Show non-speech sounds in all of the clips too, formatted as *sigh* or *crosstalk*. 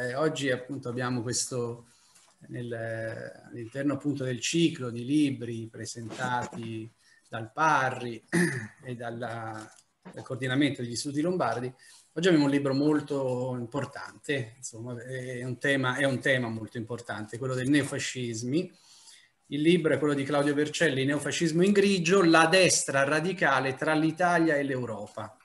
Eh, oggi appunto abbiamo questo, nel, all'interno appunto del ciclo di libri presentati dal Parri *clears throat* e dalla, dal coordinamento degli studi lombardi, oggi abbiamo un libro molto importante, insomma è un tema, è un tema molto importante, quello del neofascismi, il libro è quello di Claudio Vercelli, Neofascismo in grigio, la destra radicale tra l'Italia e l'Europa.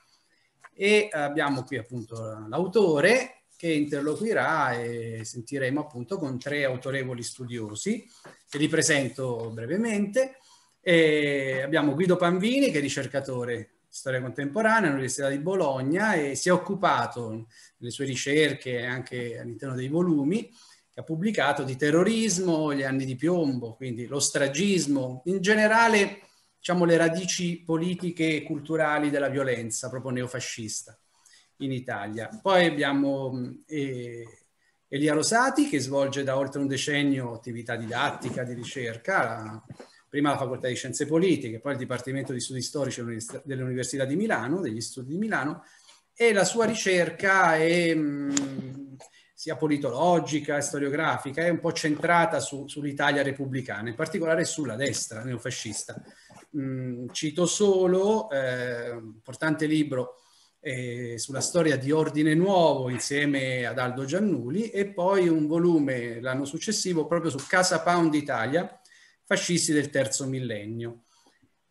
E abbiamo qui appunto l'autore, che interloquirà e sentiremo appunto con tre autorevoli studiosi che li presento brevemente. E abbiamo Guido Panvini che è ricercatore di storia contemporanea all'Università di Bologna e si è occupato nelle sue ricerche anche all'interno dei volumi che ha pubblicato di terrorismo, gli anni di piombo, quindi lo stragismo, in generale diciamo le radici politiche e culturali della violenza proprio neofascista in Italia. Poi abbiamo eh, Elia Rosati che svolge da oltre un decennio attività didattica, di ricerca, prima alla Facoltà di Scienze Politiche, poi al Dipartimento di Studi Storici dell'Università di Milano, degli Studi di Milano, e la sua ricerca è mh, mm, sia politologica, storiografica, è un po' centrata su, sull'Italia repubblicana, in particolare sulla destra neofascista. Mh, mm, cito solo, eh, importante libro, eh, sulla storia di Ordine Nuovo insieme ad Aldo Giannuli e poi un volume l'anno successivo proprio su Casa Pound Italia, fascisti del terzo millennio.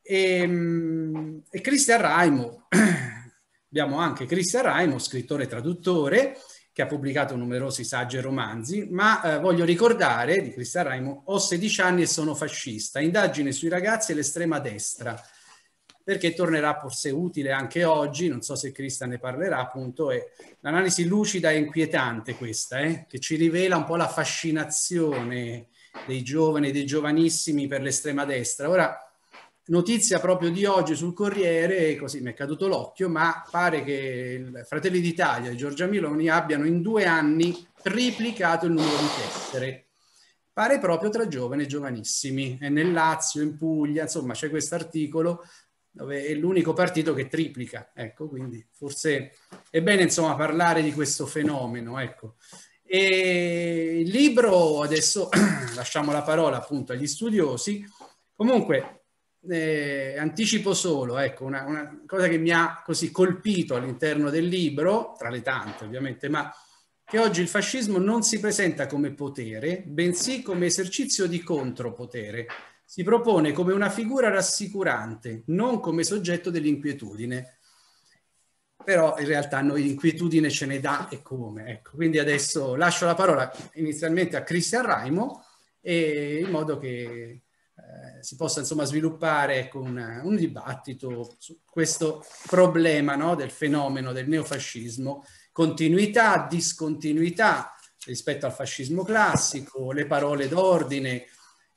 Ehm, e, e Cristian Raimo, *clears throat* abbiamo anche Cristian Raimo, scrittore e traduttore, che ha pubblicato numerosi saggi e romanzi, ma eh, voglio ricordare di Cristian Raimo, ho 16 anni e sono fascista, indagine sui ragazzi e l'estrema destra, perché tornerà forse utile anche oggi, non so se Cristian ne parlerà appunto, è l'analisi lucida e inquietante questa, eh, che ci rivela un po' la fascinazione dei giovani e dei giovanissimi per l'estrema destra. Ora, notizia proprio di oggi sul Corriere, così mi è caduto l'occhio, ma pare che Fratelli d'Italia e Giorgia Miloni abbiano in due anni triplicato il numero di tessere. Pare proprio tra giovani e giovanissimi. È nel Lazio, in Puglia, insomma c'è questo articolo dove è l'unico partito che triplica. Ecco, quindi forse è bene insomma parlare di questo fenomeno. Ecco. E il libro, adesso *clears throat* lasciamo la parola appunto agli studiosi, comunque eh, anticipo solo ecco, una, una, cosa che mi ha così colpito all'interno del libro, tra le tante ovviamente, ma che oggi il fascismo non si presenta come potere, bensì come esercizio di contropotere si propone come una figura rassicurante, non come soggetto dell'inquietudine. Però in realtà noi l'inquietudine ce ne dà e come. Ecco, quindi adesso lascio la parola inizialmente a Cristian Raimo e in modo che eh, si possa insomma sviluppare ecco, un, un, dibattito su questo problema no, del fenomeno del neofascismo, continuità, discontinuità rispetto al fascismo classico, le parole d'ordine,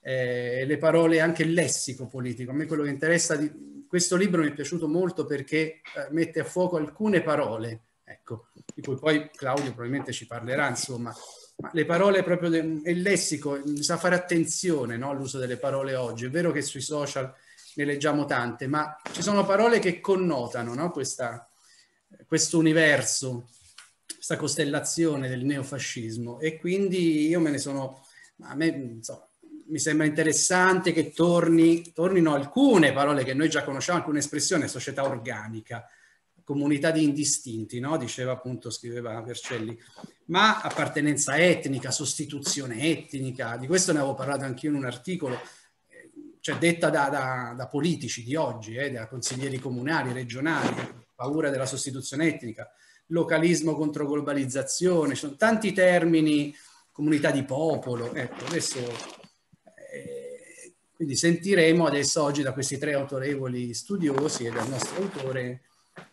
eh, le parole, anche il lessico politico. A me quello che interessa di questo libro mi è piaciuto molto perché eh, mette a fuoco alcune parole, ecco, di cui poi Claudio probabilmente ci parlerà, insomma. Ma le parole proprio del de, lessico, bisogna mm, fare attenzione no, all'uso delle parole oggi. È vero che sui social ne leggiamo tante, ma ci sono parole che connotano no? questo universo, questa costellazione del neofascismo e quindi io me ne sono, a me insomma, mi sembra interessante che torni, tornino alcune parole che noi già conosciamo, alcune espressioni, società organica, comunità di indistinti, no? diceva appunto, scriveva Vercelli, ma appartenenza etnica, sostituzione etnica, di questo ne avevo parlato anche io in un articolo, eh, cioè detta da, da, da politici di oggi, eh, da consiglieri comunali, regionali, paura della sostituzione etnica, localismo contro globalizzazione, ci sono tanti termini, comunità di popolo, ecco, adesso quindi sentiremo adesso oggi da questi tre autorevoli studiosi e dal nostro autore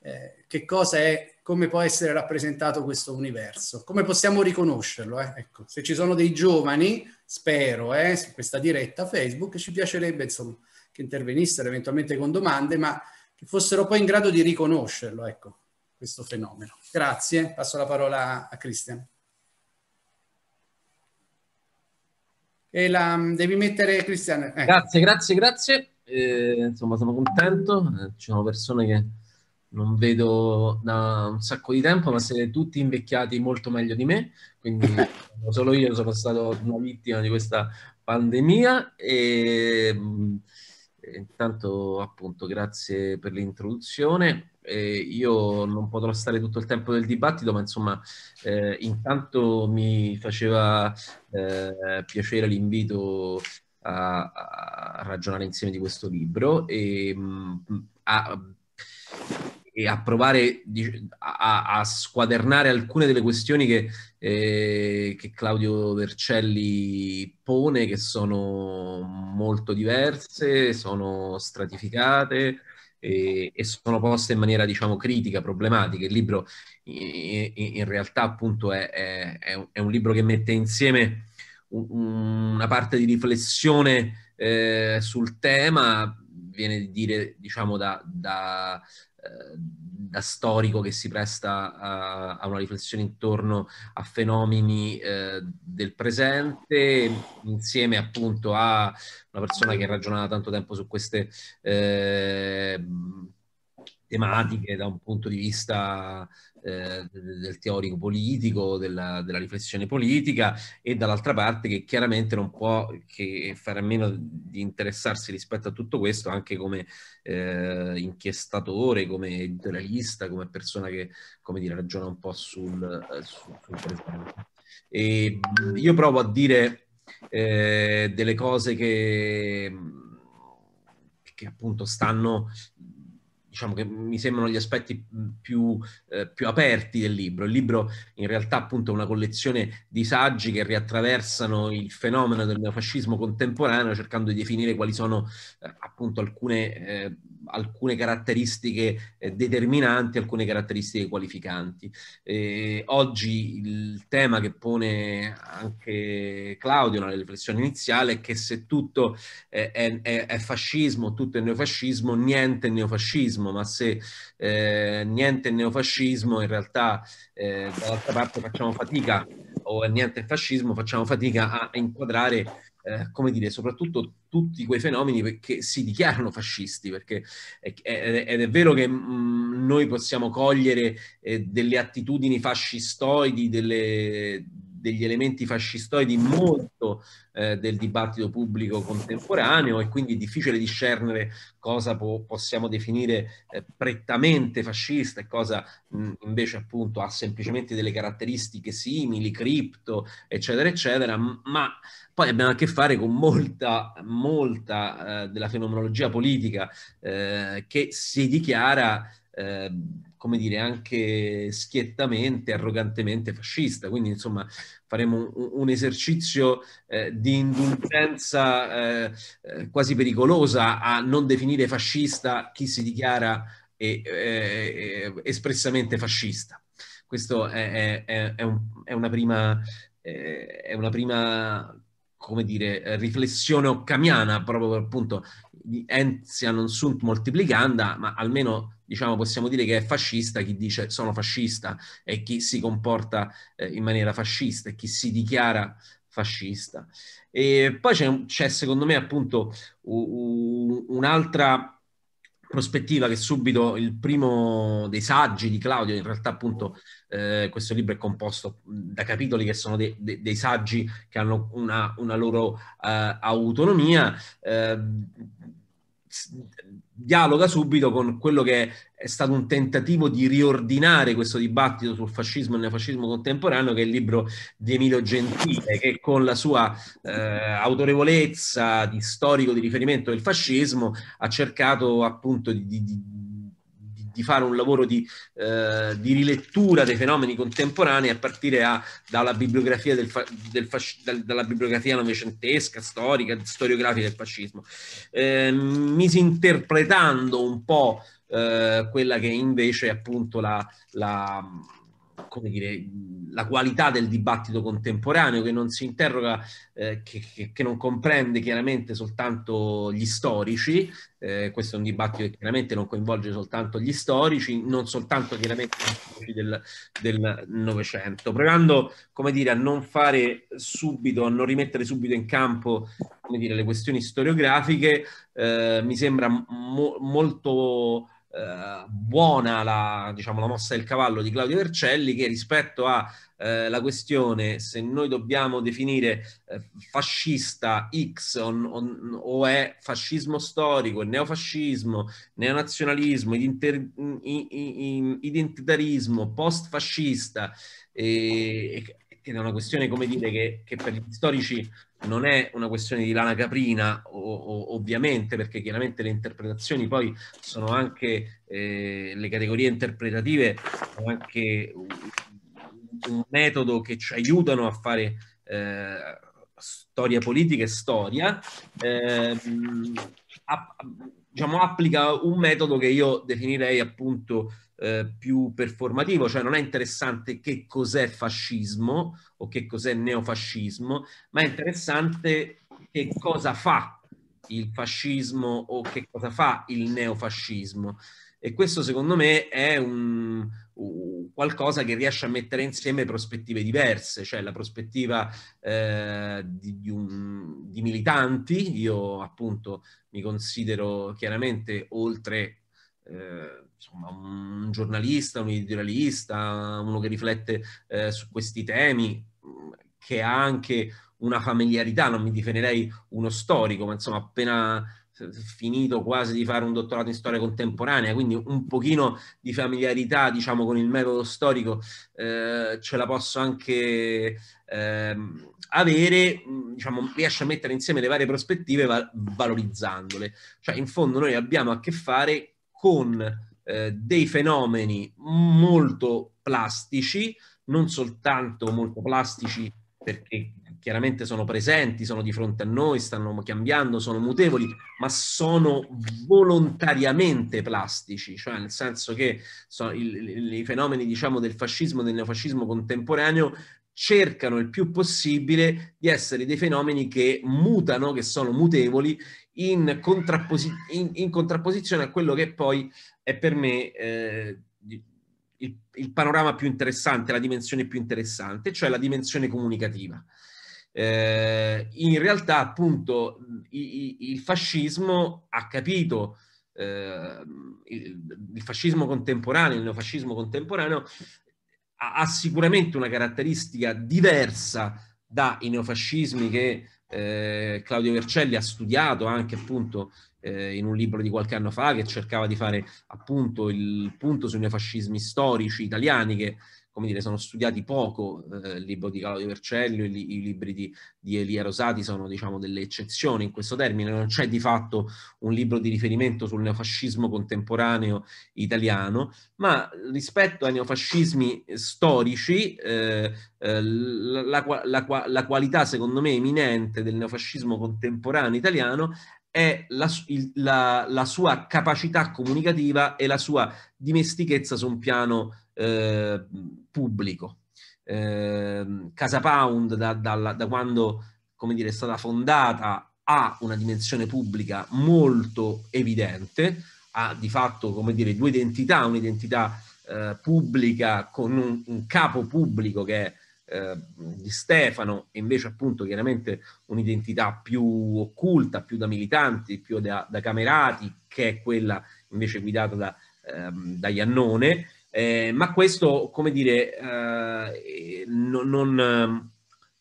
eh, che cosa è, come può essere rappresentato questo universo, come possiamo riconoscerlo. Eh? Ecco, se ci sono dei giovani, spero, eh, su questa diretta Facebook, ci piacerebbe insomma, che intervenissero eventualmente con domande, ma che fossero poi in grado di riconoscerlo, ecco, questo fenomeno. Grazie, passo la parola a Cristian. e la mm, devi mettere Cristian. Eh. Ecco. Grazie, grazie, grazie. Eh, insomma, sono contento. Eh, ci sono persone che non vedo da un sacco di tempo, ma siete tutti invecchiati molto meglio di me, quindi *laughs* solo io sono stato una vittima di questa pandemia e, mm, e intanto appunto grazie per l'introduzione eh, io non potrò stare tutto il tempo del dibattito, ma insomma, eh, intanto mi faceva eh, piacere l'invito a, a, ragionare insieme di questo libro e mm, a, e a provare a, a, squadernare alcune delle questioni che, eh, che Claudio Vercelli pone, che sono molto diverse, sono stratificate e, sono poste in maniera, diciamo, critica, problematica. Il libro in, realtà appunto è, è, è, un, libro che mette insieme una parte di riflessione eh, sul tema, viene di dire, diciamo, da, da Ehm, da storico che si presta a, a, una riflessione intorno a fenomeni eh, del presente, insieme appunto a una persona che ragionava tanto tempo su queste eh, tematiche da un punto di vista eh, del teorico politico, della, della, riflessione politica e dall'altra parte che chiaramente non può che fare a meno di interessarsi rispetto a tutto questo anche come eh, inchiestatore, come editorialista, come persona che come dire, ragiona un po' sul, sul, sul presente. E io provo a dire eh, delle cose che che appunto stanno diciamo che mi sembrano gli aspetti mhmm, più, eh, più, aperti del libro. Il libro in realtà appunto è una collezione di saggi che riattraversano il fenomeno del neofascismo contemporaneo cercando di definire quali sono eh, appunto alcune, eh, alcune caratteristiche eh, determinanti, alcune caratteristiche qualificanti. Eh, oggi il tema che pone anche Claudio nella riflessione iniziale è che se tutto eh, è, è, è fascismo, tutto è neofascismo, niente è neofascismo neofascismo, ma se eh, niente neofascismo, in realtà eh, dall'altra parte facciamo fatica, o niente fascismo, facciamo fatica a inquadrare eh, come dire, soprattutto tutti quei fenomeni che si dichiarano fascisti, perché ed è, è, è vero che mh, mm, noi possiamo cogliere eh, delle attitudini fascistoidi, delle, degli elementi fascistoidi molto eh, del dibattito pubblico contemporaneo e quindi è difficile discernere cosa po- possiamo definire eh, prettamente fascista e cosa mh, mm, invece appunto ha semplicemente delle caratteristiche simili, cripto, eccetera, eccetera, ma poi abbiamo a che fare con molta, molta eh, della fenomenologia politica eh, che si dichiara Ehm, come dire, anche schiettamente, arrogantemente fascista. Quindi, insomma, faremo un, un esercizio eh, di indulgenza eh, eh, quasi pericolosa a non definire fascista chi si dichiara e, eh, eh, espressamente fascista. Questo è, è, è, un, è è una prima come dire, eh, riflessione occamiana, proprio per appunto di entia non sunt moltiplicanda, ma almeno diciamo, possiamo dire che è fascista chi dice sono fascista e chi si comporta eh, in maniera fascista e chi si dichiara fascista. E poi c'è, c'è secondo me appunto un'altra prospettiva che subito il primo dei saggi di Claudio, in realtà appunto eh, questo libro è composto da capitoli che sono de- de- dei saggi che hanno una, una loro eh, autonomia, eh, dialoga subito con quello che è stato un tentativo di riordinare questo dibattito sul fascismo e neofascismo contemporaneo, che è il libro di Emilio Gentile, che con la sua eh, autorevolezza di storico di riferimento del fascismo ha cercato appunto di, di di fare un lavoro di, eh, di, rilettura dei fenomeni contemporanei a partire a, dalla, bibliografia del, del, del, dalla, bibliografia novecentesca, storica, storiografica del fascismo, eh, misinterpretando un po' eh, quella che invece è appunto la, la come dire, la qualità del dibattito contemporaneo che non si interroga, eh, che, che, che, non comprende chiaramente soltanto gli storici, eh, questo è un dibattito che chiaramente non coinvolge soltanto gli storici, non soltanto chiaramente gli storici del Novecento, provando come dire, a non fare subito, a non rimettere subito in campo come dire, le questioni storiografiche, eh, mi sembra mo- molto eh, buona la, diciamo, la, mossa del cavallo di Claudio Vercelli che rispetto alla eh, questione se noi dobbiamo definire eh, fascista X on, on, o è fascismo storico, neofascismo, neonazionalismo, inter, in, in, in, identitarismo, post-fascista e, ed è una questione, come dire, che, che, per gli storici non è una questione di lana caprina, o, o, ovviamente, perché chiaramente le interpretazioni poi sono anche, eh, le categorie interpretative sono anche un, un, metodo che ci aiutano a fare eh, storia politica e storia. Eh, a, a, diciamo, applica un metodo che io definirei appunto eh, più performativo, cioè non è interessante che cos'è fascismo o che cos'è neofascismo, ma è interessante che cosa fa il fascismo o che cosa fa il neofascismo. E questo secondo me è un, qualcosa che riesce a mettere insieme prospettive diverse, cioè la prospettiva eh, di, di, un, di, militanti, io appunto mi considero chiaramente oltre eh, insomma, un giornalista, un idealista, uno che riflette eh, su questi temi, che ha anche una familiarità, non mi definirei uno storico, ma insomma appena finito quasi di fare un dottorato in storia contemporanea, quindi un pochino di familiarità, diciamo, con il metodo storico eh, ce la posso anche eh, avere, mm, diciamo, riesce a mettere insieme le varie prospettive val- valorizzandole. Cioè, in fondo noi abbiamo a che fare con eh, dei fenomeni molto plastici, non soltanto molto plastici perché chiaramente sono presenti, sono di fronte a noi, stanno cambiando, sono mutevoli, ma sono volontariamente plastici, cioè nel senso che so, il, i fenomeni diciamo, del fascismo e del neofascismo contemporaneo cercano il più possibile di essere dei fenomeni che mutano, che sono mutevoli, in, contrapposi- in, in contrapposizione a quello che poi è per me... Eh, il, il, panorama più interessante, la dimensione più interessante, cioè la dimensione comunicativa eh, in realtà appunto i, i, il fascismo ha capito eh, il, il, fascismo contemporaneo, il neofascismo contemporaneo ha, ha sicuramente una caratteristica diversa dai neofascismi che eh, Claudio Vercelli ha studiato anche appunto eh, in un libro di qualche anno fa che cercava di fare appunto il punto sui neofascismi storici italiani che come dire, sono studiati poco, eh, il libro di Claudio Vercelli, i, i libri di, di, Elia Rosati sono diciamo delle eccezioni in questo termine, non c'è di fatto un libro di riferimento sul neofascismo contemporaneo italiano, ma rispetto ai neofascismi storici, eh, eh la, la, la, la qualità secondo me eminente del neofascismo contemporaneo italiano è la, il, la, la, sua capacità comunicativa e la sua dimestichezza su un piano eh, pubblico. Eh, Casa Pound, da, da, da quando dire, è stata fondata, ha una dimensione pubblica molto evidente, ha di fatto come dire, due identità, un'identità eh, pubblica con un, un, capo pubblico che è eh, di Stefano e invece appunto chiaramente un'identità più occulta, più da militanti, più da, da camerati, che è quella invece guidata da, ehm, da Iannone, eh, ma questo, come dire, eh, non, non,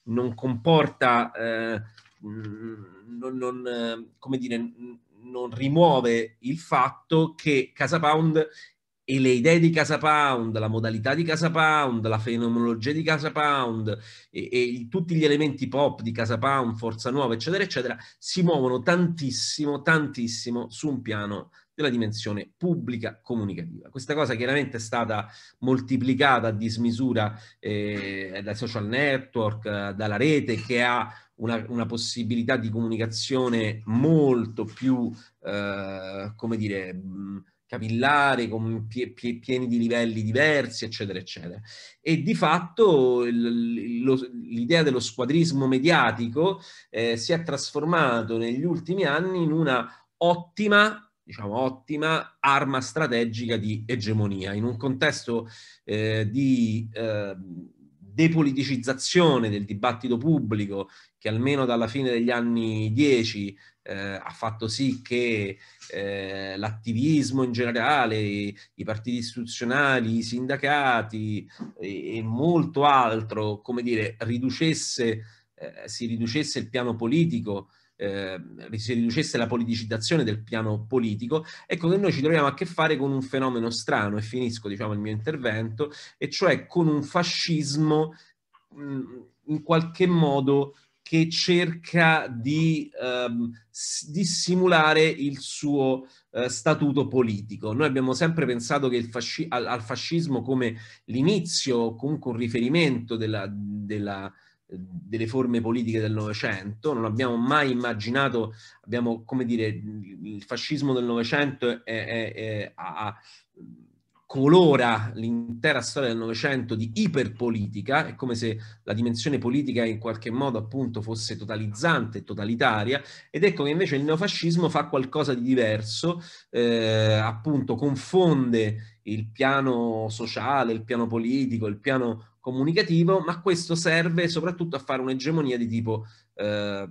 non, comporta, eh, non, non, come dire, non rimuove il fatto che Casa Pound e le idee di Casa Pound, la modalità di Casa Pound, la fenomenologia di Casa Pound e, e, tutti gli elementi pop di Casa Pound, Forza Nuova, eccetera, eccetera, si muovono tantissimo, tantissimo su un piano della dimensione pubblica comunicativa. Questa cosa chiaramente è stata moltiplicata a dismisura eh, dai social network, dalla rete che ha una, una, possibilità di comunicazione molto più, eh, come dire, mh, capillari, con pie, pie, pieni di livelli diversi, eccetera, eccetera. E di fatto il, lo, l'idea dello squadrismo mediatico eh, si è trasformato negli ultimi anni in una ottima diciamo, ottima arma strategica di egemonia. In un contesto eh, di eh, depoliticizzazione del dibattito pubblico che almeno dalla fine degli anni 10 eh, ha fatto sì che eh, l'attivismo in generale, i, i, partiti istituzionali, i sindacati e, e molto altro, come dire, riducesse, eh, si riducesse il piano politico, eh, si riducesse la politicizzazione del piano politico, ecco che noi ci troviamo a che fare con un fenomeno strano, e finisco diciamo il mio intervento, e cioè con un fascismo mh, mm, in qualche modo che cerca di, ehm, di simulare il suo eh, statuto politico. Noi abbiamo sempre pensato fasci- al, al, fascismo come l'inizio, comunque un riferimento della, della, delle forme politiche del Novecento, non abbiamo mai immaginato, abbiamo, come dire, il fascismo del Novecento è, è, è, ha, colora l'intera storia del Novecento di iperpolitica, è come se la dimensione politica in qualche modo appunto fosse totalizzante, totalitaria, ed ecco che invece il neofascismo fa qualcosa di diverso, eh, appunto confonde il piano sociale, il piano politico, il piano comunicativo, ma questo serve soprattutto a fare un'egemonia di tipo... Eh,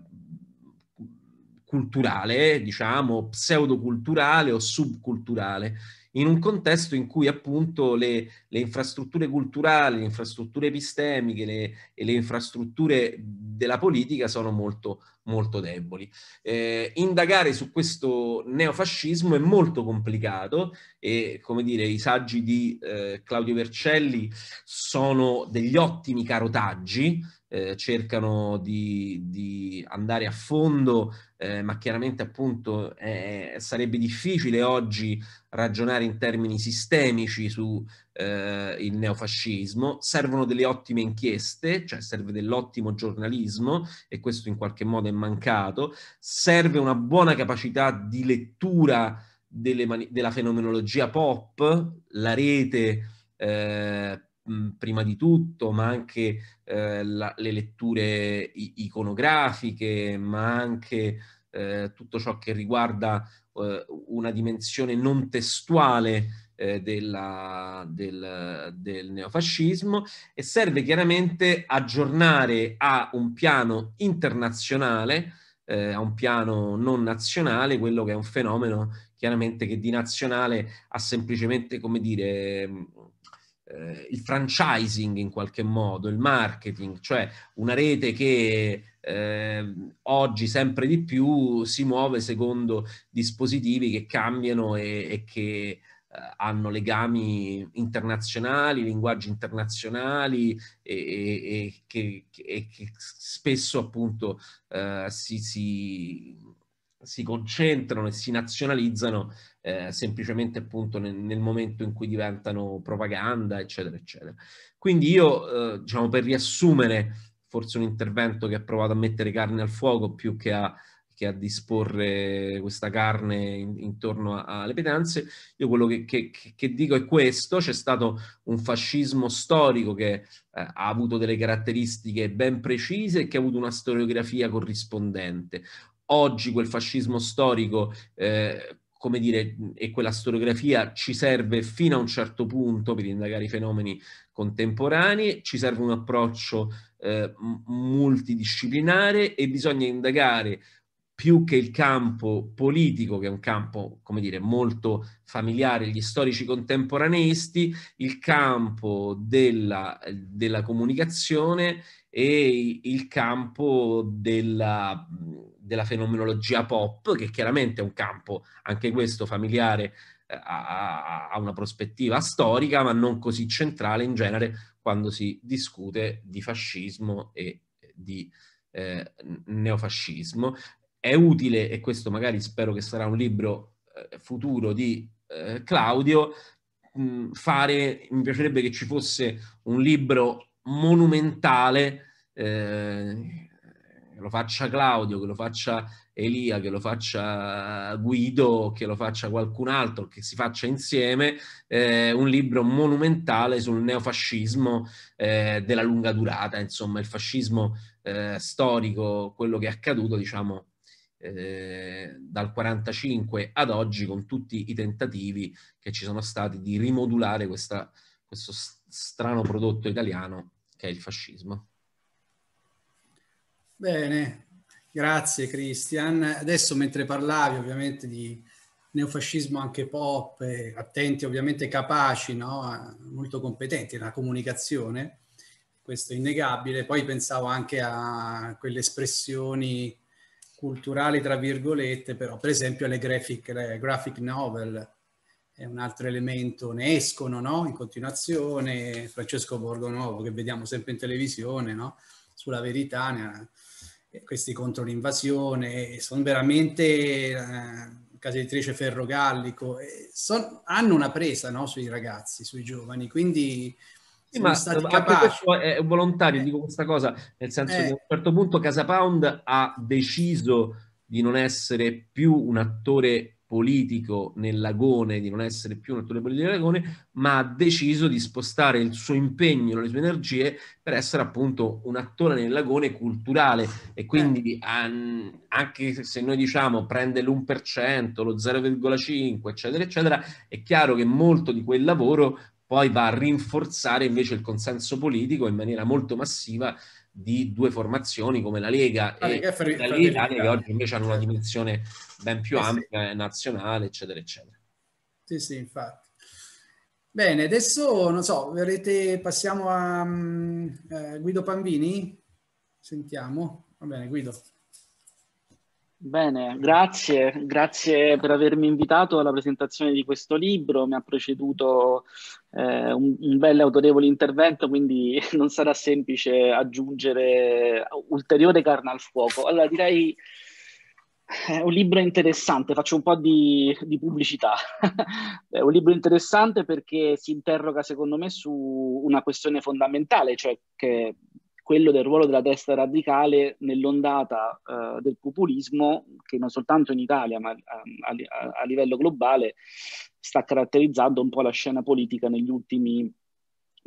culturale, diciamo, pseudoculturale o subculturale in un contesto in cui appunto le, le infrastrutture culturali, le infrastrutture epistemiche le, e le infrastrutture della politica sono molto, molto deboli. Eh, indagare su questo neofascismo è molto complicato e, come dire, i saggi di eh, Claudio Vercelli sono degli ottimi carotaggi eh, cercano di, di, andare a fondo, eh, ma chiaramente appunto eh, sarebbe difficile oggi ragionare in termini sistemici su eh, il neofascismo. Servono delle ottime inchieste, cioè serve dell'ottimo giornalismo e questo in qualche modo è mancato. Serve una buona capacità di lettura delle, della fenomenologia pop, la rete. Eh, Mhmm, prima di tutto, ma anche eh, la, le letture iconografiche, ma anche eh, tutto ciò che riguarda eh, una dimensione non testuale ehm, della, del, del neofascismo e serve chiaramente aggiornare a un piano internazionale eh, a un piano non nazionale, quello che è un fenomeno chiaramente che di nazionale ha semplicemente, come dire, mhmm, eh, il franchising in qualche modo, il marketing, cioè una rete che eh, oggi sempre di più si muove secondo dispositivi che cambiano e, e che eh, hanno legami internazionali, linguaggi internazionali e, e, e che, che, che, spesso appunto eh, si, si, si concentrano e si nazionalizzano eh, semplicemente appunto nel, nel, momento in cui diventano propaganda, eccetera, eccetera. Quindi io, eh, diciamo, per riassumere forse un intervento che ha provato a mettere carne al fuoco più che a, che a disporre questa carne in, intorno alle pedanze, io quello che, che, che, dico è questo, c'è stato un fascismo storico che eh, ha avuto delle caratteristiche ben precise e che ha avuto una storiografia corrispondente oggi quel fascismo storico, eh, come dire, e quella storiografia ci serve fino a un certo punto per indagare i fenomeni contemporanei, ci serve un approccio eh, multidisciplinare e bisogna indagare più che il campo politico, che è un campo, come dire, molto familiare agli storici contemporaneisti, il campo della, della comunicazione e il campo della, della, fenomenologia pop, che chiaramente è un campo, anche questo, familiare eh, a, a una prospettiva storica, ma non così centrale in genere quando si discute di fascismo e di eh, neofascismo è utile, e questo magari spero che sarà un libro eh, futuro di eh, Claudio, mh, fare, mi piacerebbe che ci fosse un libro monumentale, eh, che lo faccia Claudio, che lo faccia Elia, che lo faccia Guido, che lo faccia qualcun altro, che si faccia insieme, eh, un libro monumentale sul neofascismo eh, della lunga durata, insomma il fascismo eh, storico, quello che è accaduto, diciamo, eh, dal 45 ad oggi con tutti i tentativi che ci sono stati di rimodulare questa, questo strano prodotto italiano che è il fascismo. Bene, grazie Christian. Adesso mentre parlavi ovviamente di neofascismo anche pop, eh, attenti ovviamente capaci, no? molto competenti nella comunicazione, questo è innegabile. Poi pensavo anche a quelle espressioni culturali, tra virgolette, però per esempio le graphic, le graphic novel è un altro elemento, ne escono no? in continuazione, Francesco Borgonovo che vediamo sempre in televisione, no? sulla verità, ha, eh, questi contro l'invasione, sono veramente, eh, casa editrice Ferrogallico, son, hanno una presa no? sui ragazzi, sui giovani, quindi sì, ma ehm, anche questo è volontario, eh. dico questa cosa, nel senso eh. che a un certo punto Casa Pound ha deciso di non essere più un attore politico nell'agone, di non essere più un attore politico nell'agone, ma ha deciso di spostare il suo impegno, le sue energie per essere appunto un attore nell'agone culturale e eh. quindi eh. anche se noi diciamo prende l'1%, lo 0,5, eccetera, eccetera, è chiaro che molto di quel lavoro poi va a rinforzare invece il consenso politico in maniera molto massiva di due formazioni come la Lega la Lega e Fratelli Fer- che oggi invece hanno una certo. dimensione ben più eh ampia, sì. Eh, nazionale, eccetera, eccetera. Sì, sì, infatti. Bene, adesso non so, verrete, passiamo a um, eh, Guido Pambini. Sentiamo. Va bene, Guido. Bene, grazie, grazie per avermi invitato alla presentazione di questo libro, mi ha preceduto eh, un, un bel autorevole intervento, quindi *laughs* non sarà semplice aggiungere ulteriore carne al fuoco. Allora direi è eh, un libro interessante, faccio un po' di, di pubblicità. è *laughs* eh, un libro interessante perché si interroga, secondo me, su una questione fondamentale, cioè che quello del ruolo della destra radicale nell'ondata uh, del populismo che non soltanto in Italia ma ehm, a, a, a, livello globale sta caratterizzando un po' la scena politica negli ultimi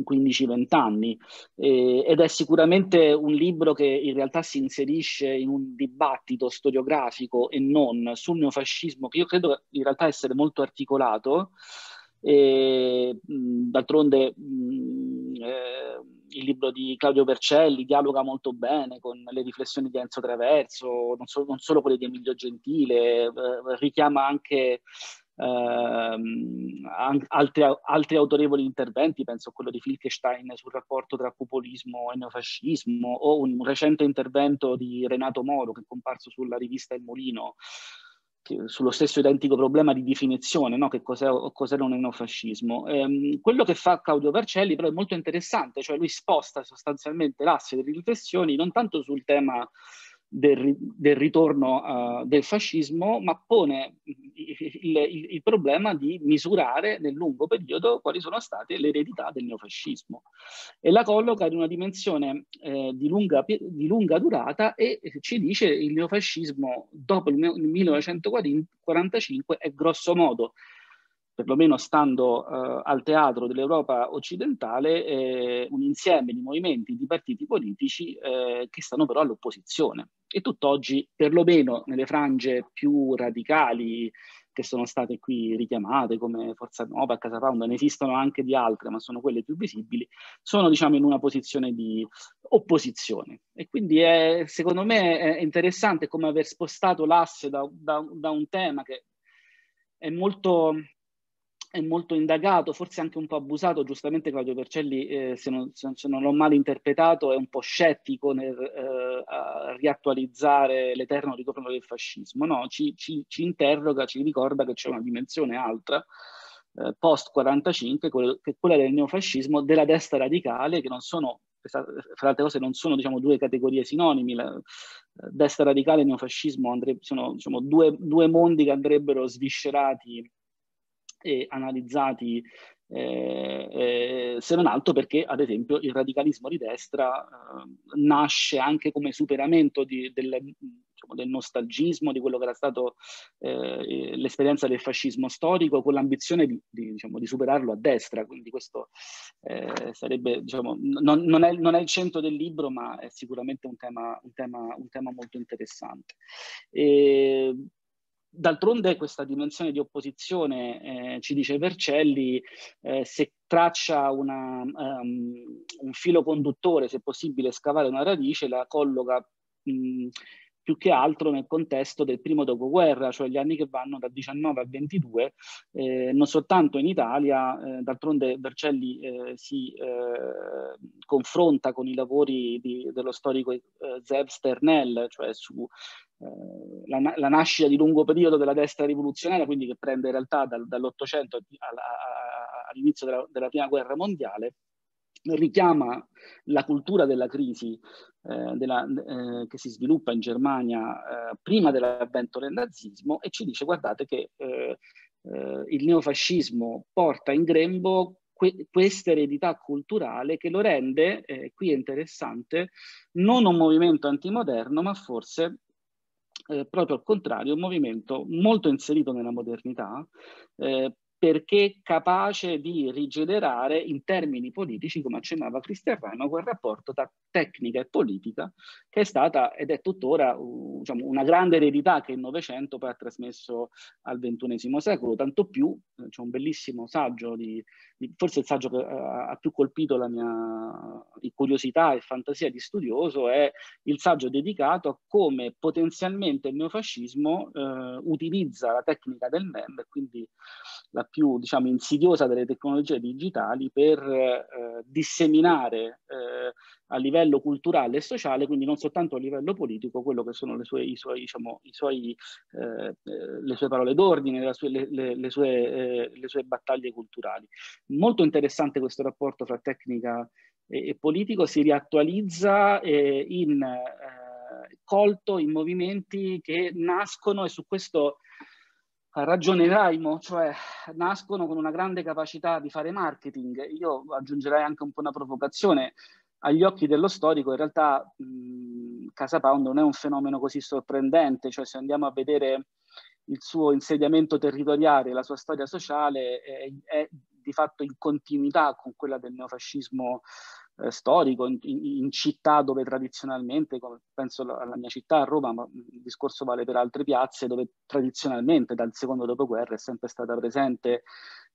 15-20 anni eh, ed è sicuramente un libro che in realtà si inserisce in un dibattito storiografico e non sul neofascismo che io credo in realtà essere molto articolato e, d'altronde mh, eh, il libro di Claudio Percelli dialoga molto bene con le riflessioni di Enzo Traverso, non, so, non solo quelle di Emilio Gentile, eh, richiama anche Ehm, altri, altri, autorevoli interventi, penso a quello di Filkestein sul rapporto tra populismo e neofascismo, o un recente intervento di Renato Moro che è comparso sulla rivista Il Molino sullo stesso identico problema di definizione, no? che cos'era un neofascismo. Ehm, quello che fa Claudio Vercelli però è molto interessante, cioè lui sposta sostanzialmente l'asse delle riflessioni non tanto sul tema del, del ritorno uh, del fascismo, ma pone il, il, il, problema di misurare nel lungo periodo quali sono state le eredità del neofascismo e la colloca in una dimensione eh, di, lunga, di, lunga, durata e ci dice che il neofascismo dopo il 1945 è grosso modo perlomeno stando eh, al teatro dell'Europa occidentale, eh, un insieme di movimenti, di partiti politici eh, che stanno però all'opposizione. E tutt'oggi, perlomeno nelle frange più radicali che sono state qui richiamate come Forza Nova, Casa Pound, ne esistono anche di altre, ma sono quelle più visibili, sono diciamo in una posizione di opposizione. E quindi è, secondo me è interessante come aver spostato l'asse da, da, da un tema che è molto è molto indagato, forse anche un po' abusato, giustamente Claudio Percelli, eh, se, non, se, non, l'ho mal interpretato, è un po' scettico nel eh, riattualizzare l'eterno ritorno del fascismo, no? Ci, ci, ci, interroga, ci ricorda che c'è una dimensione altra, eh, post 45, che è quella del neofascismo, della destra radicale, che non sono fra altre cose non sono diciamo, due categorie sinonimi, la eh, destra radicale e neofascismo andre, sono diciamo, due, due mondi che andrebbero sviscerati e analizzati eh, eh, se non altro perché ad esempio il radicalismo di destra eh, nasce anche come superamento di, del, diciamo, del, nostalgismo di quello che era stato eh, eh, l'esperienza del fascismo storico con l'ambizione di, di, diciamo, di, superarlo a destra quindi questo eh, sarebbe diciamo, non, non, è, non, è, il centro del libro ma è sicuramente un tema, un tema, un tema molto interessante e, D'altronde questa dimensione di opposizione, eh, ci dice Vercelli, eh, se traccia una, um, un filo conduttore, se possibile scavare una radice, la colloca mh, più che altro nel contesto del primo dopoguerra, cioè gli anni che vanno da 19 a 22, eh, non soltanto in Italia, eh, d'altronde Vercelli eh, si eh, confronta con i lavori di, dello storico eh, Zeb Sternell, cioè su eh, la, la, nascita di lungo periodo della destra rivoluzionaria, quindi che prende in realtà dal, dall'Ottocento all'inizio della, della, Prima Guerra Mondiale, richiama la cultura della crisi eh, della, eh, che si sviluppa in Germania eh, prima dell'avvento del nazismo e ci dice guardate che eh, eh, il neofascismo porta in grembo que- questa eredità culturale che lo rende, qui è interessante, non un movimento antimoderno ma forse eh, proprio al contrario, un movimento molto inserito nella modernità, eh, perché capace di rigenerare in termini politici, come accennava Cristian Cristiano, quel rapporto tra tecnica e politica, che è stata ed è tuttora uh, diciamo, una grande eredità che il Novecento poi ha trasmesso al XXI secolo, tanto più eh, c'è un bellissimo saggio, di, di, forse il saggio che uh, ha più colpito la mia curiosità e fantasia di studioso, è il saggio dedicato a come potenzialmente il neofascismo eh, utilizza la tecnica del web, quindi la più diciamo, insidiosa delle tecnologie digitali, per eh, disseminare eh, a livello livello culturale e sociale, quindi non soltanto a livello politico, quello che sono le sue, i suoi, diciamo, i suoi, eh, eh le sue parole d'ordine, sue, le, le, sue, eh, le sue battaglie culturali. Molto interessante questo rapporto fra tecnica e, e politico, si riattualizza eh, in, eh, colto in movimenti che nascono e su questo ragione Raimo, cioè nascono con una grande capacità di fare marketing. Io aggiungerei anche un po' una provocazione agli occhi dello storico in realtà mh, Casa Pound non è un fenomeno così sorprendente, cioè se andiamo a vedere il suo insediamento territoriale, la sua storia sociale è, è di fatto in continuità con quella del neofascismo eh, storico in, in, città dove tradizionalmente, come penso alla mia città, a Roma, ma il discorso vale per altre piazze, dove tradizionalmente dal secondo dopoguerra è sempre stata presente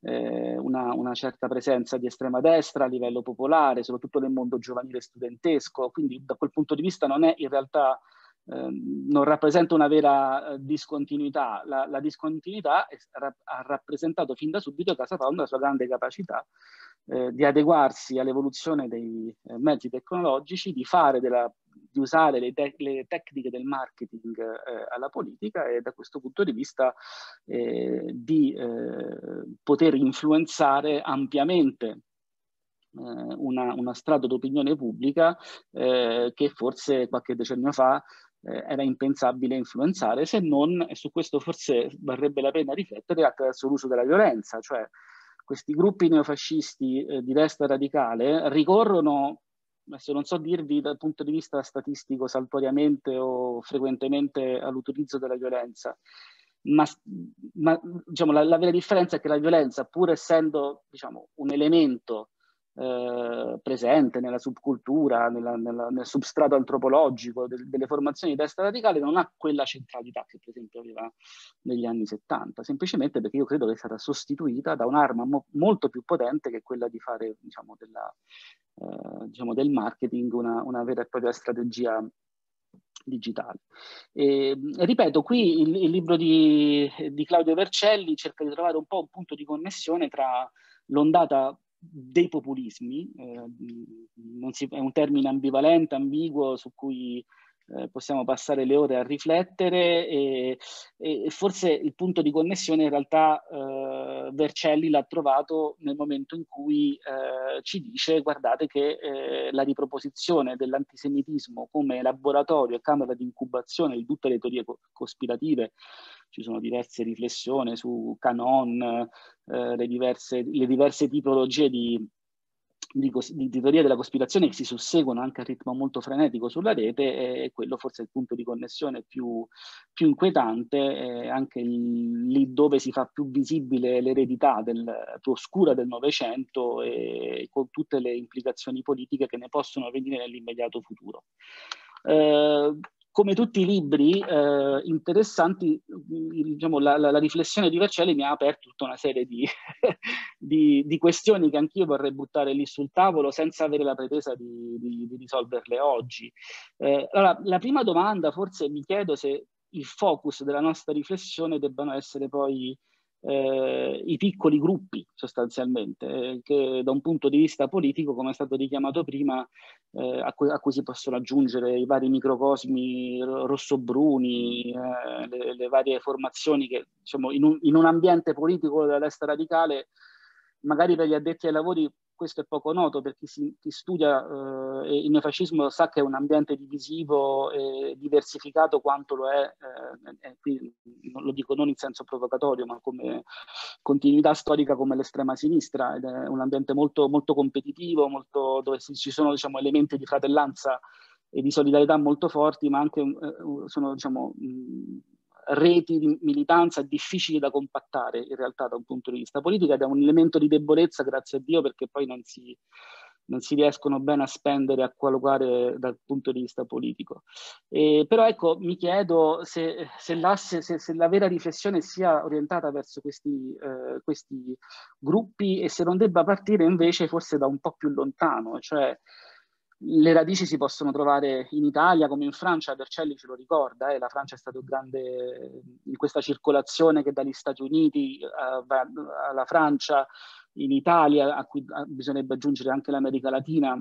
eh, una, una, certa presenza di estrema destra a livello popolare, soprattutto nel mondo giovanile e studentesco, quindi da quel punto di vista non è in realtà... Ehm, non rappresenta una vera eh, discontinuità. La, la discontinuità è, ha rappresentato fin da subito Casa Pound la sua grande capacità eh, di adeguarsi all'evoluzione dei eh, mezzi tecnologici, di, della, di usare le, te le, tecniche del marketing eh, alla politica e da questo punto di vista eh, di eh, poter influenzare ampiamente eh, una, una strada d'opinione pubblica che forse qualche decennio fa era impensabile influenzare se non, e su questo forse varrebbe la pena riflettere, attraverso l'uso della violenza, cioè questi gruppi neofascisti eh, di destra radicale ricorrono, adesso non so dirvi dal punto di vista statistico saltuariamente o frequentemente all'utilizzo della violenza, ma, ma diciamo, la, la, vera differenza è che la violenza, pur essendo diciamo, un elemento eh, presente nella subcultura, nella, nella, nel substrato antropologico del, delle formazioni di destra radicale, non ha quella centralità che per esempio aveva negli anni 70, semplicemente perché io credo che è stata sostituita da un'arma mo- molto più potente che quella di fare diciamo, della, eh, diciamo del marketing una, una vera e propria strategia digitale. E, ripeto, qui il, il libro di, di, Claudio Vercelli cerca di trovare un po' un punto di connessione tra l'ondata dei populismi, eh, si, è un termine ambivalente, ambiguo, su cui eh, possiamo passare le ore a riflettere e, e, forse il punto di connessione in realtà eh, Vercelli l'ha trovato nel momento in cui eh, ci dice guardate che eh, la riproposizione dell'antisemitismo come laboratorio e camera di incubazione di tutte le teorie cospirative ci sono diverse riflessioni su Canon, eh, le, diverse, le diverse tipologie di, di, di, di, teoria della cospirazione che si susseguono anche a ritmo molto frenetico sulla rete e quello forse è il punto di connessione più, più inquietante, anche lì dove si fa più visibile l'eredità del, più oscura del Novecento e con tutte le implicazioni politiche che ne possono venire nell'immediato futuro. Eh, come tutti i libri eh, interessanti, diciamo, la, la, la, riflessione di Vercelli mi ha aperto tutta una serie di, *laughs* di, di questioni che anch'io vorrei buttare lì sul tavolo senza avere la pretesa di, di risolverle oggi. Eh, allora, la prima domanda, forse mi chiedo se il focus della nostra riflessione debbano essere poi eh, i piccoli gruppi sostanzialmente, eh, che da un punto di vista politico, come è stato richiamato prima, eh, a, cui, a, cui, si possono aggiungere i vari microcosmi rossobruni, eh, le, le, varie formazioni che diciamo, in, un, in un ambiente politico della destra radicale, magari per gli addetti ai lavori questo è poco noto per chi, si, chi studia eh, il neofascismo sa che è un ambiente divisivo e diversificato quanto lo è, eh, qui lo dico non in senso provocatorio, ma come continuità storica come l'estrema sinistra, ed è un ambiente molto, molto competitivo, molto, dove ci sono diciamo, elementi di fratellanza e di solidarietà molto forti, ma anche eh, sono diciamo, mh, reti di militanza difficili da compattare in realtà da un punto di vista politico ed è un elemento di debolezza, grazie a Dio, perché poi non si, non si riescono bene a spendere, a collocare dal punto di vista politico. Eh, però ecco, mi chiedo se, se, l'asse, se, se, la vera riflessione sia orientata verso questi, eh, questi gruppi e se non debba partire invece forse da un po' più lontano, cioè le radici si possono trovare in Italia come in Francia, Vercelli ce lo ricorda, eh, la Francia è stata un grande in questa circolazione che dagli Stati Uniti uh, alla Francia, in Italia, a cui bisognerebbe aggiungere anche l'America Latina,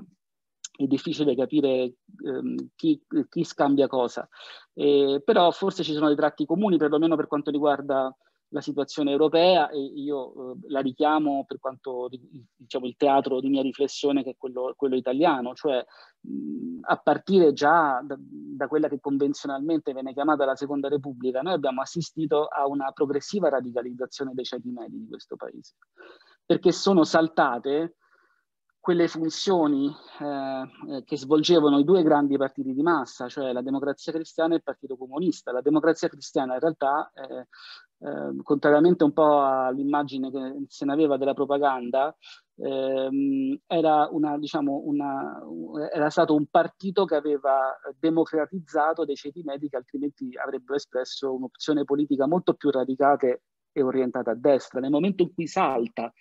è difficile capire ehm, chi, chi, scambia cosa, eh, però forse ci sono dei tratti comuni, perlomeno per quanto riguarda la situazione europea e io eh, la richiamo per quanto diciamo il teatro di mia riflessione che è quello, quello italiano, cioè mh, a partire già da, da, quella che convenzionalmente viene chiamata la seconda repubblica, noi abbiamo assistito a una progressiva radicalizzazione dei ceti medi di questo paese, perché sono saltate quelle funzioni eh, eh che svolgevano i due grandi partiti di massa, cioè la democrazia cristiana e il partito comunista. La democrazia cristiana in realtà eh, Ehm, contrariamente un po' all'immagine che se ne aveva della propaganda, ehm, era, una, diciamo, una, era, stato un partito che aveva democratizzato dei ceti medi che altrimenti avrebbero espresso un'opzione politica molto più radicata e orientata a destra. Nel momento in cui salta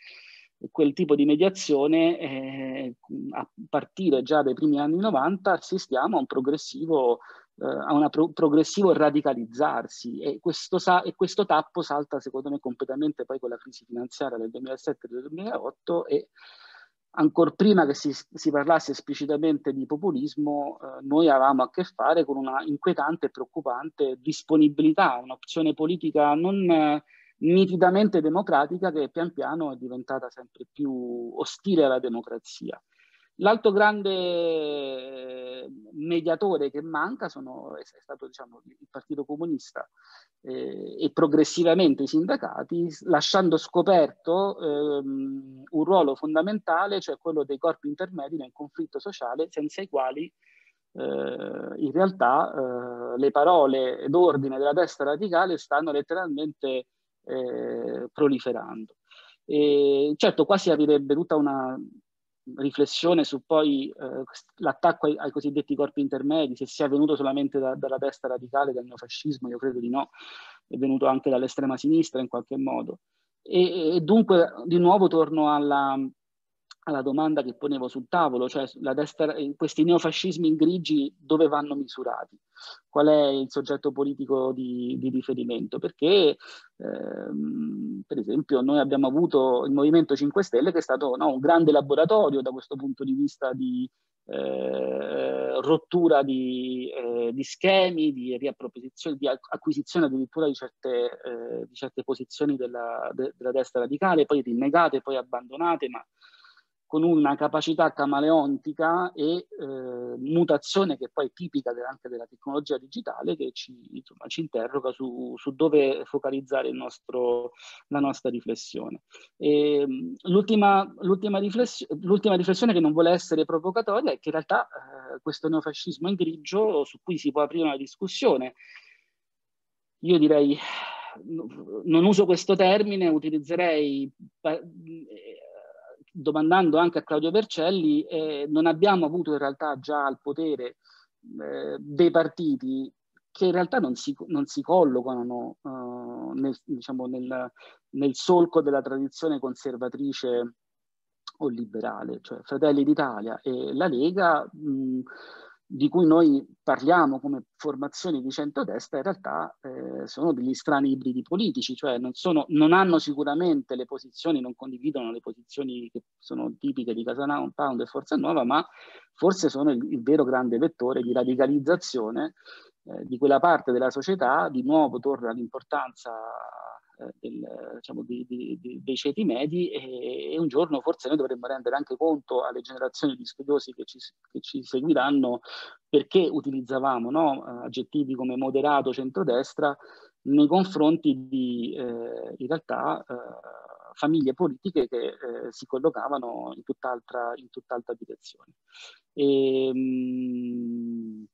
quel tipo di mediazione, eh, a partire già dai primi anni 90, assistiamo a un progressivo eh, a un pro- progressivo radicalizzarsi e questo, sa- e questo, tappo salta secondo me completamente poi con la crisi finanziaria del 2007-2008 e ancora prima che si, si, parlasse esplicitamente di populismo, eh, noi avevamo a che fare con una inquietante e preoccupante disponibilità, un'opzione politica non eh, nitidamente democratica che pian piano è diventata sempre più ostile alla democrazia. L'altro grande eh, mediatore che manca sono, è stato diciamo, il Partito Comunista eh, e progressivamente i sindacati, lasciando scoperto ehm, un ruolo fondamentale, cioè quello dei corpi intermedi nel conflitto sociale, senza i quali eh, in realtà eh, le parole d'ordine della destra radicale stanno letteralmente eh, proliferando. E certo, qua si aprirebbe tutta una riflessione su poi eh, l'attacco ai, ai, cosiddetti corpi intermedi, se sia venuto solamente da, dalla destra radicale, dal neofascismo, io credo di no, è venuto anche dall'estrema sinistra in qualche modo. E, e dunque di nuovo torno alla, alla domanda che ponevo sul tavolo, cioè la destra, eh, questi neofascismi in grigi dove vanno misurati, qual è il soggetto politico di, di riferimento, perché ehm, per esempio noi abbiamo avuto il Movimento 5 Stelle che è stato no, un grande laboratorio da questo punto di vista di eh, rottura di, eh, di, schemi, di riappropriazione, di acquisizione addirittura di certe, eh, di certe posizioni della, de, della destra radicale, poi rinnegate, poi abbandonate, ma con una capacità camaleontica e eh, mutazione che poi è tipica anche della tecnologia digitale che ci, insomma, ci interroga su, su, dove focalizzare nostro, la nostra riflessione. E, ehm, l'ultima, l'ultima, rifless- l'ultima, riflessione che non vuole essere provocatoria è che in realtà eh, questo neofascismo in grigio su cui si può aprire una discussione, io direi non uso questo termine, utilizzerei domandando anche a Claudio Vercelli, eh, non abbiamo avuto in realtà già al potere eh, dei partiti che in realtà non si, non si collocano eh, nel, diciamo, nel, nel, solco della tradizione conservatrice o liberale, cioè Fratelli d'Italia e la Lega. Mh, di cui noi parliamo come formazioni di centrodestra in realtà eh, sono degli strani ibridi politici, cioè non, sono, non, hanno sicuramente le posizioni, non condividono le posizioni che sono tipiche di Casana Pound e Forza Nuova, ma forse sono il, il vero grande vettore di radicalizzazione eh, di quella parte della società, di nuovo torna all'importanza del, diciamo, di, di, dei ceti medi e, e, un giorno forse noi dovremmo rendere anche conto alle generazioni di studiosi che ci, che ci seguiranno perché utilizzavamo no, aggettivi come moderato, centrodestra nei confronti di eh, in realtà eh, famiglie politiche che eh, si collocavano in tutt'altra, in tutt'altra direzione. E, ehm, mh,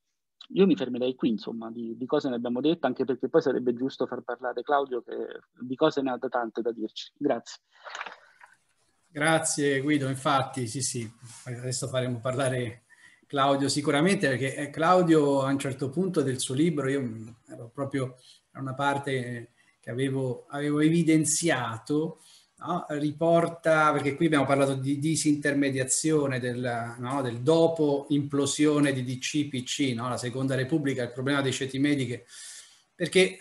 io mi fermerei qui, insomma, di, di, cose ne abbiamo dette, anche perché poi sarebbe giusto far parlare Claudio, che di cose ne ha da tante da dirci. Grazie. Grazie Guido, infatti, sì, sì, adesso faremo parlare Claudio sicuramente, perché eh, Claudio a un certo punto del suo libro, io ero proprio a una parte che avevo, avevo evidenziato, no? riporta, perché qui abbiamo parlato di disintermediazione del, no? del dopo implosione di DCPC, no? la seconda repubblica, il problema dei ceti mediche, perché eh,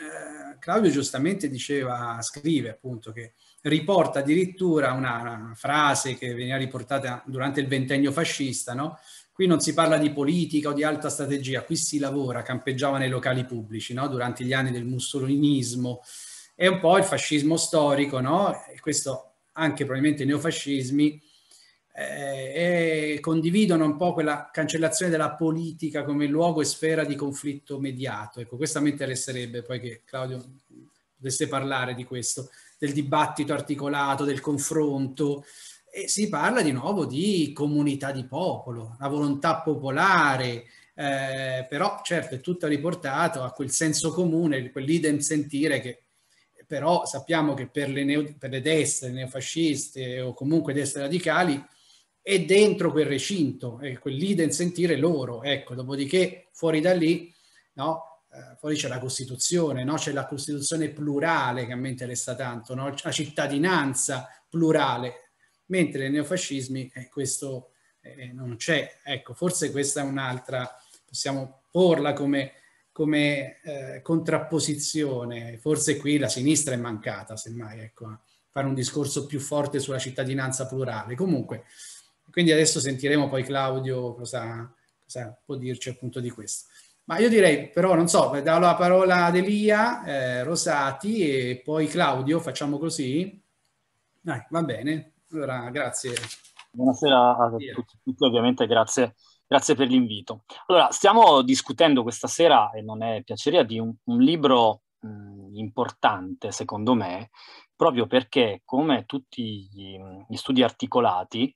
Claudio giustamente diceva, scrive appunto che riporta addirittura una, una frase che veniva riportata durante il ventennio fascista, no? Qui non si parla di politica o di alta strategia, qui si lavora, campeggiava nei locali pubblici no? durante gli anni del mussolinismo, è un po' il fascismo storico, no? E questo anche probabilmente i neofascismi eh, condividono un po' quella cancellazione della politica come luogo e sfera di conflitto mediato. Ecco, questa mi interesserebbe poi che Claudio potesse parlare di questo, del dibattito articolato, del confronto. E si parla di nuovo di comunità di popolo, la volontà popolare, eh, però certo è tutto riportato a quel senso comune, quell'idem sentire che però sappiamo che per le, neo, per le destre, neofasciste o comunque destre radicali è dentro quel recinto, è quel lì del sentire loro, ecco, dopodiché fuori da lì, no? Eh, c'è la Costituzione, no? c'è la Costituzione plurale che a me interessa tanto, no? la cittadinanza plurale, mentre nei neofascismi eh, questo eh, non c'è. Ecco, forse questa è un'altra, possiamo porla come come eh, contrapposizione. Forse qui la sinistra è mancata, semmai, ecco, fare un discorso più forte sulla cittadinanza plurale. Comunque, quindi adesso sentiremo poi Claudio cosa, cosa può dirci appunto di questo. Ma io direi però, non so, eh, do la parola ad Elia, eh, Rosati e poi Claudio, facciamo così? Dai, va bene. Allora, grazie. Buonasera a tutti, tutti ovviamente grazie Grazie per l'invito. Allora, stiamo discutendo questa sera, e non è piaceria, di un, un libro mh, mm, importante, secondo me, proprio perché, come tutti gli, gli studi articolati,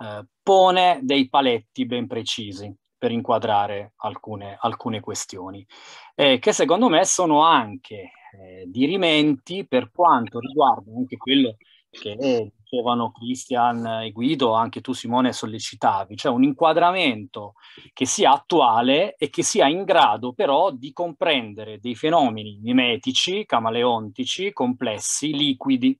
eh, pone dei paletti ben precisi per inquadrare alcune, alcune questioni, eh, che secondo me sono anche eh, dirimenti per quanto riguarda anche quello che è dicevano Christian e Guido, anche tu Simone sollecitavi, cioè un inquadramento che sia attuale e che sia in grado però di comprendere dei fenomeni mimetici, camaleontici, complessi, liquidi,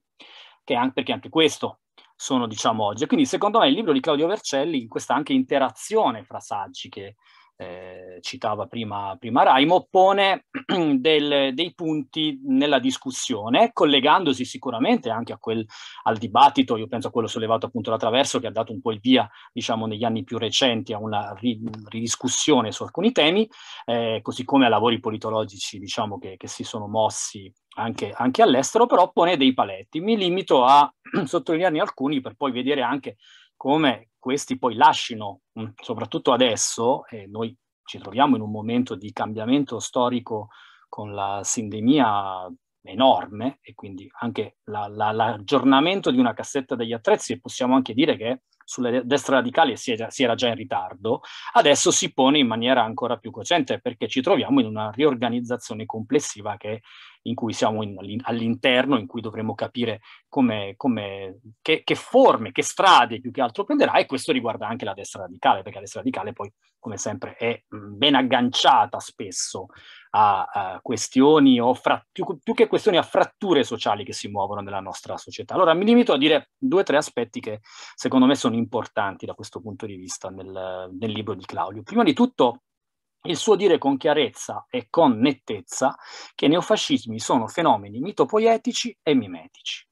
anche, perché anche questo sono diciamo oggi. Quindi secondo me il libro di Claudio Vercelli, in questa anche interazione fra saggi che eh, citava prima, prima Raimo, pone *clears throat* del, dei punti nella discussione, collegandosi sicuramente anche a quel, al dibattito, io penso a quello sollevato appunto da Traverso, che ha dato un po' il via, diciamo, negli anni più recenti a una ridiscussione su alcuni temi, eh, così come a lavori politologici, diciamo, che, che si sono mossi anche, anche all'estero, però pone dei paletti. Mi limito a *clears throat* sottolinearne alcuni per poi vedere anche come questi poi lasciano, mm, soprattutto adesso, eh, noi ci troviamo in un momento di cambiamento storico con la sindemia enorme e quindi anche la, la, l'aggiornamento di una cassetta degli attrezzi e possiamo anche dire che sulle destre radicali si era, si era già in ritardo, adesso si pone in maniera ancora più cocente perché ci troviamo in una riorganizzazione complessiva che in cui siamo in, all'interno, in cui dovremo capire come, come, che, che, forme, che strade più che altro prenderà e questo riguarda anche la destra radicale, perché la destra radicale poi, come sempre, è mm, ben agganciata spesso a, a questioni o fra, più, più, che questioni a fratture sociali che si muovono nella nostra società. Allora mi limito a dire due o tre aspetti che secondo me sono importanti da questo punto di vista nel, nel libro di Claudio. Prima di tutto il suo dire con chiarezza e con nettezza che i neofascismi sono fenomeni mitopoietici e mimetici,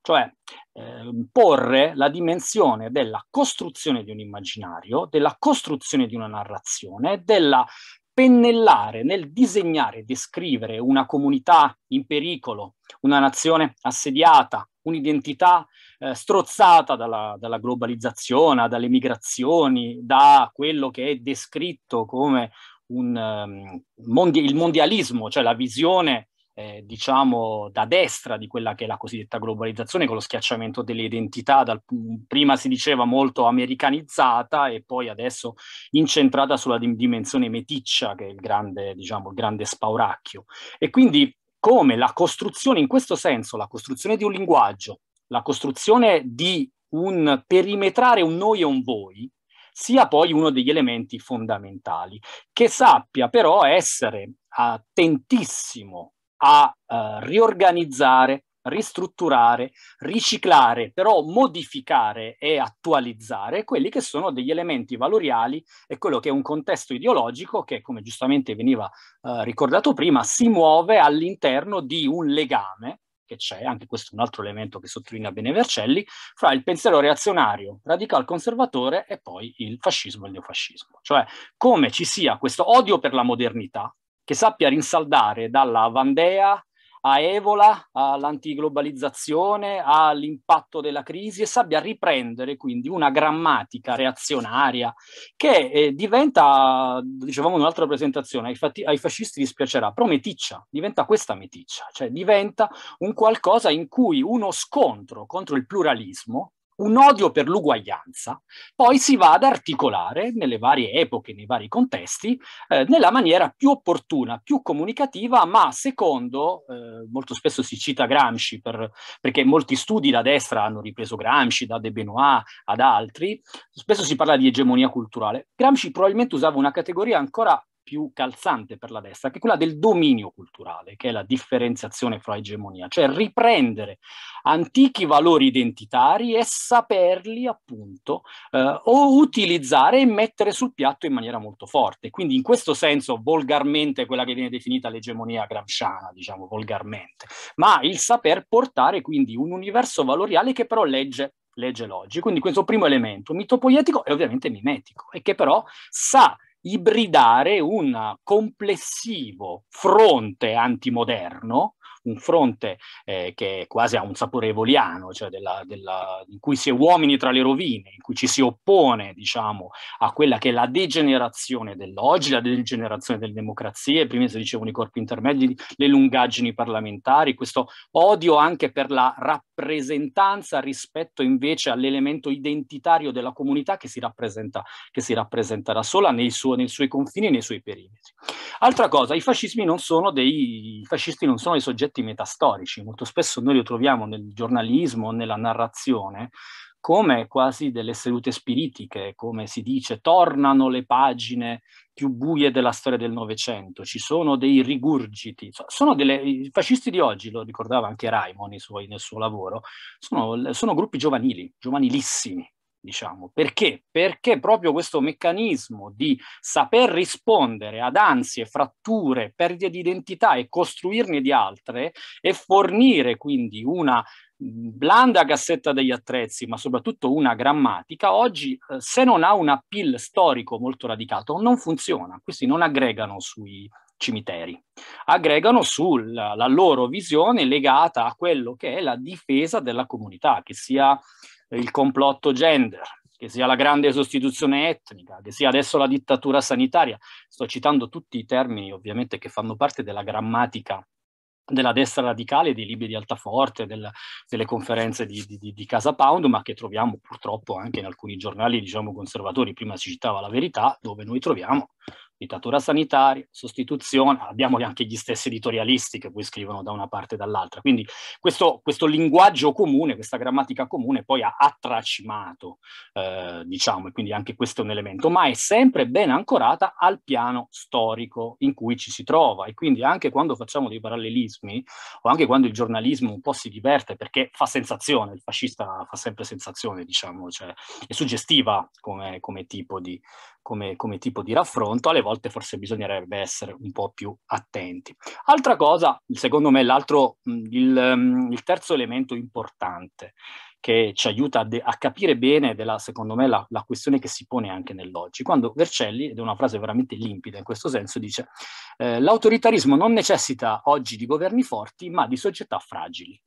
cioè eh, porre la dimensione della costruzione di un immaginario, della costruzione di una narrazione, della pennellare nel disegnare e descrivere una comunità in pericolo, una nazione assediata, un'identità eh, strozzata dalla, dalla, globalizzazione, dalle migrazioni, da quello che è descritto come un, um, mondi- il mondialismo, cioè la visione eh, diciamo da destra di quella che è la cosiddetta globalizzazione con lo schiacciamento delle identità, dal, prima si diceva molto americanizzata e poi adesso incentrata sulla dim- dimensione meticcia che è il grande, diciamo, il grande spauracchio. E quindi come la costruzione, in questo senso, la costruzione di un linguaggio, la costruzione di un perimetrare un noi e un voi sia poi uno degli elementi fondamentali, che sappia però essere attentissimo a eh, riorganizzare, ristrutturare, riciclare, però modificare e attualizzare quelli che sono degli elementi valoriali e quello che è un contesto ideologico che, come giustamente veniva eh, ricordato prima, si muove all'interno di un legame che c'è, anche questo è un altro elemento che sottolinea bene Vercelli, fra il pensiero reazionario, radical conservatore e poi il fascismo e il neofascismo. Cioè come ci sia questo odio per la modernità che sappia rinsaldare dalla Vandea a Evola, all'antiglobalizzazione, all'impatto della crisi e sappia riprendere quindi una grammatica reazionaria che eh, diventa, dicevamo in un'altra presentazione, ai, fatti, ai fascisti dispiacerà, però meticcia, diventa questa meticcia, cioè diventa un qualcosa in cui uno scontro contro il pluralismo, un odio per l'uguaglianza, poi si va ad articolare nelle varie epoche, nei vari contesti, eh, nella maniera più opportuna, più comunicativa, ma secondo, eh, molto spesso si cita Gramsci, per, perché molti studi da destra hanno ripreso Gramsci, da De Benoit ad altri, spesso si parla di egemonia culturale. Gramsci probabilmente usava una categoria ancora più calzante per la destra, che è quella del dominio culturale, che è la differenziazione fra egemonia, cioè riprendere antichi valori identitari e saperli appunto eh, o utilizzare e mettere sul piatto in maniera molto forte. Quindi in questo senso volgarmente quella che viene definita l'egemonia gramsciana, diciamo volgarmente, ma il saper portare quindi un universo valoriale che però legge legge l'oggi. Quindi questo primo elemento mitopoietico e ovviamente mimetico e che però sa ibridare un complessivo fronte antimoderno un fronte eh, che quasi ha un sapore evoliano, cioè della, della, in cui si è uomini tra le rovine, in cui ci si oppone diciamo, a quella che è la degenerazione dell'oggi, la degenerazione delle democrazie, prima si dicevano i corpi intermedi, le lungaggini parlamentari, questo odio anche per la rappresentanza rispetto invece all'elemento identitario della comunità che si rappresenta, che si rappresenta da sola nei, suo, nei suoi confini e nei suoi perimetri. Altra cosa, i fascismi non sono dei, i fascisti non sono dei soggetti concetti metastorici. Molto spesso noi li troviamo nel giornalismo, nella narrazione, come quasi delle sedute spiritiche, come si dice, tornano le pagine più buie della storia del Novecento, ci sono dei rigurgiti, sono delle, i fascisti di oggi, lo ricordava anche Raimon nel suo lavoro, sono, sono gruppi giovanili, giovanilissimi, diciamo. Perché? Perché proprio questo meccanismo di saper rispondere ad ansie, fratture, perdite di identità e costruirne di altre e fornire quindi una blanda cassetta degli attrezzi, ma soprattutto una grammatica, oggi eh, se non ha un appeal storico molto radicato non funziona, questi non aggregano sui cimiteri, aggregano sulla loro visione legata a quello che è la difesa della comunità, che sia il complotto gender, che sia la grande sostituzione etnica, che sia adesso la dittatura sanitaria. Sto citando tutti i termini ovviamente che fanno parte della grammatica della destra radicale, dei libri di Altaforte, del, delle conferenze di, di, di, Casa Pound, ma che troviamo purtroppo anche in alcuni giornali, diciamo, conservatori. Prima si citava la verità, dove noi troviamo dittatura sanitaria, sostituzione, abbiamo anche gli stessi editorialisti che poi scrivono da una parte e dall'altra. Quindi questo, questo linguaggio comune, questa grammatica comune poi ha, attracimato, eh, diciamo, e quindi anche questo è un elemento, ma è sempre ben ancorata al piano storico in cui ci si trova e quindi anche quando facciamo dei parallelismi o anche quando il giornalismo un po' si diverte perché fa sensazione, il fascista fa sempre sensazione, diciamo, cioè è suggestiva come, come tipo di, come, come tipo di raffronto, alle volte forse bisognerebbe essere un po' più attenti. Altra cosa, secondo me, l'altro, il, il terzo elemento importante che ci aiuta a, de- a capire bene, della, secondo me, la, la, questione che si pone anche nell'oggi. Quando Vercelli, ed è una frase veramente limpida in questo senso, dice eh, l'autoritarismo non necessita oggi di governi forti, ma di società fragili.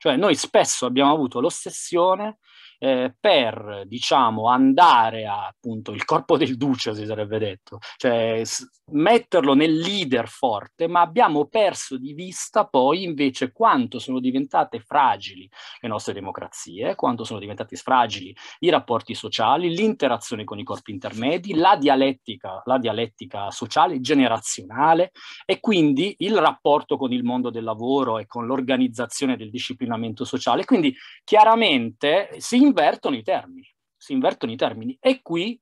Cioè noi spesso abbiamo avuto l'ossessione eh, per diciamo, andare a appunto il corpo del duce, si sarebbe detto, cioè s- metterlo nel leader forte, ma abbiamo perso di vista poi invece quanto sono diventate fragili le nostre democrazie, quanto sono diventati fragili i rapporti sociali, l'interazione con i corpi intermedi, la dialettica, la dialettica sociale generazionale e quindi il rapporto con il mondo del lavoro e con l'organizzazione del disciplinamento sociale. Quindi chiaramente si invertono i termini, si invertono i termini e qui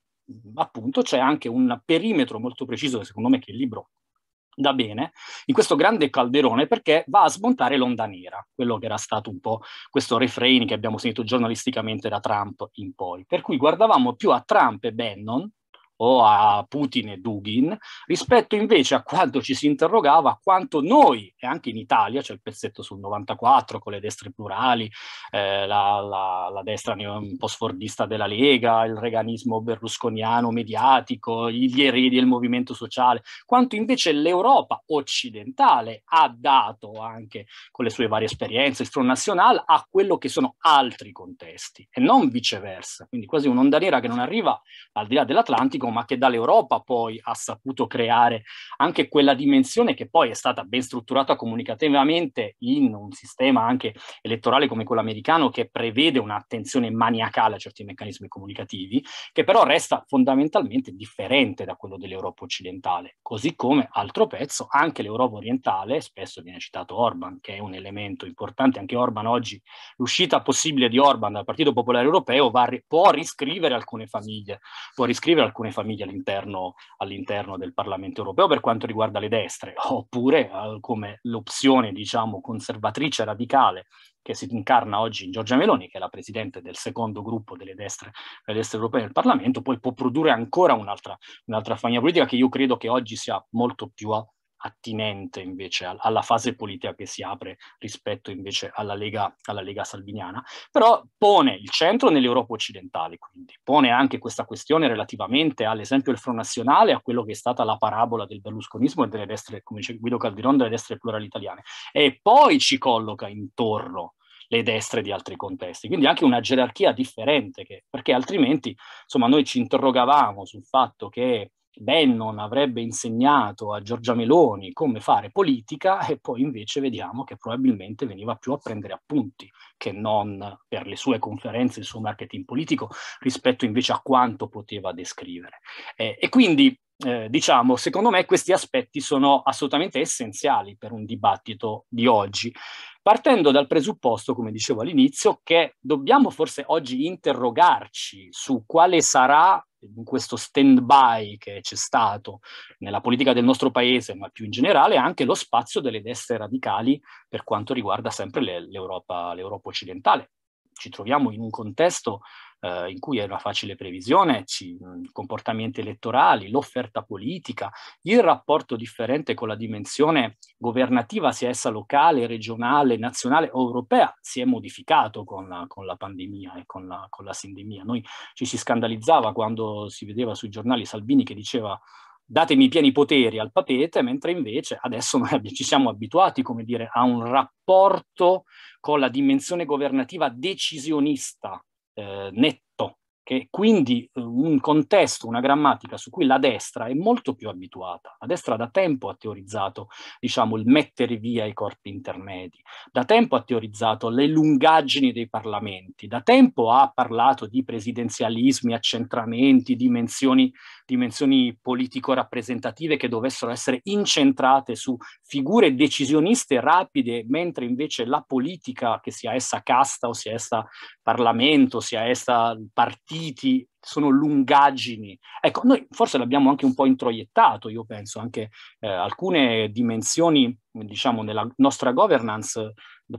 appunto c'è anche un perimetro molto preciso che secondo me che il libro dà bene in questo grande calderone perché va a smontare l'onda nera, quello che era stato un po' questo refrain che abbiamo sentito giornalisticamente da Trump in poi. Per cui guardavamo più a Trump e Bannon o a Putin e Dugin, rispetto invece a quanto ci si interrogava quanto noi, e anche in Italia, c'è cioè il pezzetto sul 94 con le destre plurali, eh, la, la, la, destra postfordista della Lega, il reganismo berlusconiano mediatico, gli eredi del movimento sociale, quanto invece l'Europa occidentale ha dato anche con le sue varie esperienze, il Front National, a quello che sono altri contesti e non viceversa, quindi quasi un'onda nera che non arriva al di là dell'Atlantico Magro, ma che dall'Europa poi ha saputo creare anche quella dimensione che poi è stata ben strutturata comunicativamente in un sistema anche elettorale come quello americano che prevede un'attenzione maniacale a certi meccanismi comunicativi, che però resta fondamentalmente differente da quello dell'Europa occidentale. Così come, altro pezzo, anche l'Europa orientale, spesso viene citato Orban, che è un elemento importante, anche Orban oggi, l'uscita possibile di Orban dal Partito Popolare Europeo va, può riscrivere alcune famiglie, può riscrivere alcune famiglie famiglie all'interno, all'interno del Parlamento europeo per quanto riguarda le destre, *laughs* oppure eh, come l'opzione diciamo, conservatrice radicale che si incarna oggi in Giorgia Meloni, che è la presidente del secondo gruppo delle destre, delle destre europee nel Parlamento, poi può produrre ancora un'altra, un'altra famiglia politica che io credo che oggi sia molto più a, attinente invece alla fase politica che si apre rispetto invece alla Lega, alla Lega salviniana, però pone il centro nell'Europa occidentale, quindi pone anche questa questione relativamente all'esempio del Front Nazionale, a quello che è stata la parabola del berlusconismo e delle destre, come dice Guido Calderon, delle destre plurali italiane, e poi ci colloca intorno le destre di altri contesti. Quindi anche una gerarchia differente, che, perché altrimenti insomma, noi ci interrogavamo sul fatto che Bannon avrebbe insegnato a Giorgia Meloni come fare politica e poi invece vediamo che probabilmente veniva più a prendere appunti che non per le sue conferenze, il suo marketing politico, rispetto invece a quanto poteva descrivere. Eh, e quindi eh, diciamo, secondo me questi aspetti sono assolutamente essenziali per un dibattito di oggi partendo dal presupposto, come dicevo all'inizio, che dobbiamo forse oggi interrogarci su quale sarà in questo stand-by che c'è stato nella politica del nostro paese, ma più in generale anche lo spazio delle destre radicali per quanto riguarda sempre le, l'Europa, l'Europa occidentale. Ci troviamo in un contesto eh, in cui è una facile previsione, ci, mm, comportamenti elettorali, l'offerta politica, il rapporto differente con la dimensione governativa, sia essa locale, regionale, nazionale o europea, si è modificato con la, con la pandemia e con la, con la sindemia. Noi ci si scandalizzava quando si vedeva sui giornali Salvini che diceva datemi pieni poteri al papete, mentre invece adesso noi ci siamo abituati, come dire, a un rapporto con la dimensione governativa decisionista eh, netto, che quindi eh, un contesto, una grammatica su cui la destra è molto più abituata. La destra da tempo ha teorizzato, diciamo, il mettere via i corpi intermedi, da tempo ha teorizzato le lungaggini dei parlamenti, da tempo ha parlato di presidenzialismi, accentramenti, dimensioni dimensioni politico-rappresentative che dovessero essere incentrate su figure decisioniste rapide, mentre invece la politica, che sia essa casta o sia essa Parlamento, sia essa partiti, sono lungaggini. Ecco, noi forse l'abbiamo anche un po' introiettato, io penso, anche eh, alcune dimensioni, diciamo, nella nostra governance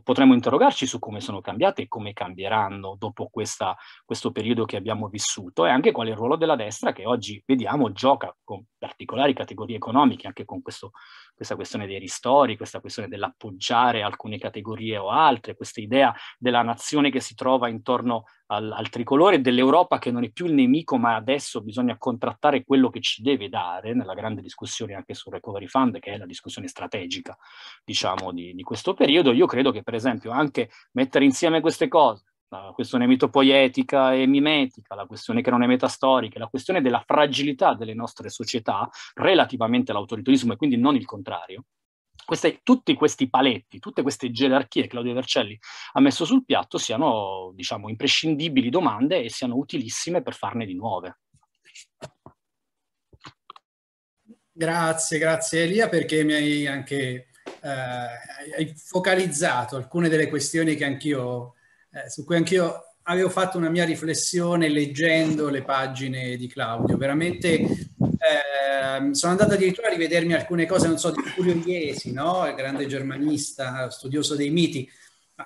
potremmo interrogarci su come sono cambiate e come cambieranno dopo questa, questo periodo che abbiamo vissuto e anche qual è il ruolo della destra che oggi vediamo gioca con particolari categorie economiche, anche con questo questa questione dei ristori, questa questione dell'appoggiare alcune categorie o altre, questa idea della nazione che si trova intorno al, al tricolore, dell'Europa che non è più il nemico, ma adesso bisogna contrattare quello che ci deve dare, nella grande discussione anche sul Recovery Fund, che è la discussione strategica, diciamo, di, di questo periodo. Io credo che, per esempio, anche mettere insieme queste cose, la questione mitopoietica e mimetica, la questione che non è metastorica, la questione della fragilità delle nostre società relativamente all'autoritarismo e quindi non il contrario. Queste, tutti questi paletti, tutte queste gerarchie che Claudio Vercelli ha messo sul piatto siano, diciamo, imprescindibili domande e siano utilissime per farne di nuove. Grazie, grazie Elia perché mi hai anche eh, hai focalizzato alcune delle questioni che anch'io eh, su cui anch'io avevo fatto una mia riflessione leggendo le pagine di Claudio. Veramente eh, sono andato addirittura a rivedermi alcune cose, non so, di Curio Iesi, no? il grande germanista, studioso dei miti.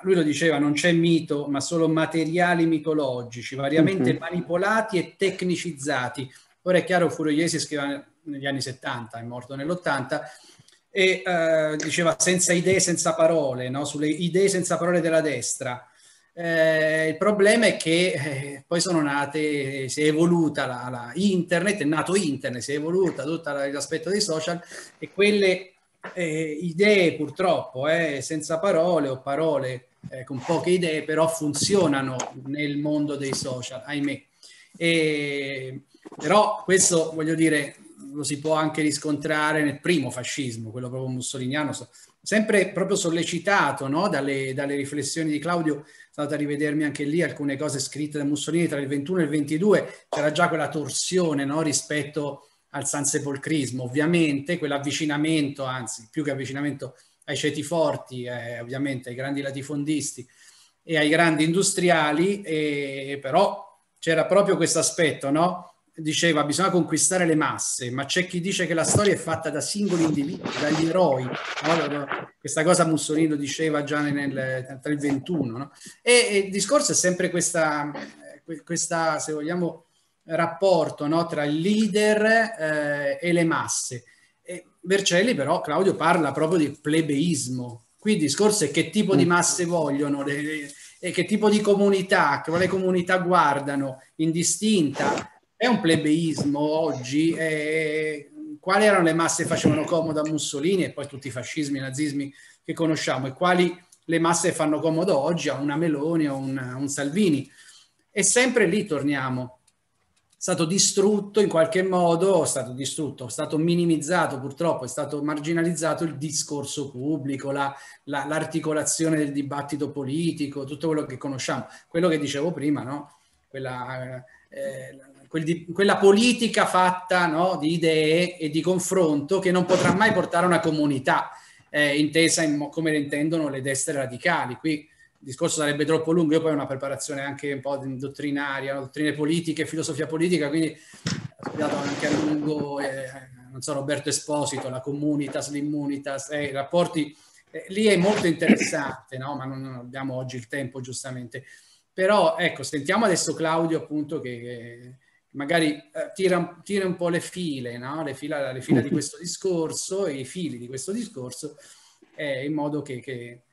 lui lo diceva, non c'è mito, ma solo materiali mitologici, variamente uh-huh. manipolati e tecnicizzati. Ora è chiaro, Furio Iesi scriveva negli anni 70, è morto nell'80, e eh, diceva senza idee, senza parole, no? sulle idee senza parole della destra eh, il problema è che eh, poi sono nate, eh, si è evoluta la, la, internet, è nato internet, si è evoluta tutto l'aspetto dei social e quelle eh, idee purtroppo, eh, senza parole o parole eh, con poche idee, però funzionano nel mondo dei social, ahimè. E, però questo, voglio dire, lo si può anche riscontrare nel primo fascismo, quello proprio mussoliniano, sempre proprio sollecitato no? dalle, dalle riflessioni di Claudio sono andato a rivedermi anche lì alcune cose scritte da Mussolini tra il 21 e il 22, c'era già quella torsione no, rispetto al sansepolcrismo, ovviamente quell'avvicinamento, anzi più che avvicinamento ai ceti forti, eh, ovviamente ai grandi latifondisti e ai grandi industriali, e, però c'era proprio questo aspetto, no? diceva bisogna conquistare le masse, ma c'è chi dice che la storia è fatta da singoli individui, dagli eroi. No? Questa cosa Mussolini diceva già nel, tra il 21. No? E, e, il discorso è sempre questa, questa se vogliamo, rapporto no? tra il leader eh, e le masse. E Vercelli però, Claudio, parla proprio di plebeismo. Qui il discorso è che tipo di mm. masse vogliono le, le, e che tipo di comunità, quale comunità guardano, indistinta è un plebeismo oggi, è... quali erano le masse che facevano comodo a Mussolini e poi tutti i fascismi, i nazismi che conosciamo e quali le masse fanno comodo oggi a una Meloni, a un, un Salvini. E sempre lì torniamo. È stato distrutto in qualche modo, è stato distrutto, è stato minimizzato purtroppo, è stato marginalizzato il discorso pubblico, la, la, l'articolazione del dibattito politico, tutto quello che conosciamo. Quello che dicevo prima, no? Quella, eh, eh quel di, quella politica fatta no, di idee e di confronto che non potrà mai portare a una comunità eh, intesa in, come le intendono le destre radicali. Qui il discorso sarebbe troppo lungo, io poi ho una preparazione anche un po' dottrinaria, dottrine politiche, filosofia politica, quindi ho studiato anche a lungo, eh, non so, Roberto Esposito, la comunitas, l'immunitas, eh, i rapporti eh, lì è molto interessante, no? ma non abbiamo oggi il tempo giustamente. Però ecco, sentiamo adesso Claudio appunto che magari eh, tira, tira, un po' le file, no? le, fila, le, fila, di questo discorso e i fili di questo discorso, eh, in modo che, che eh,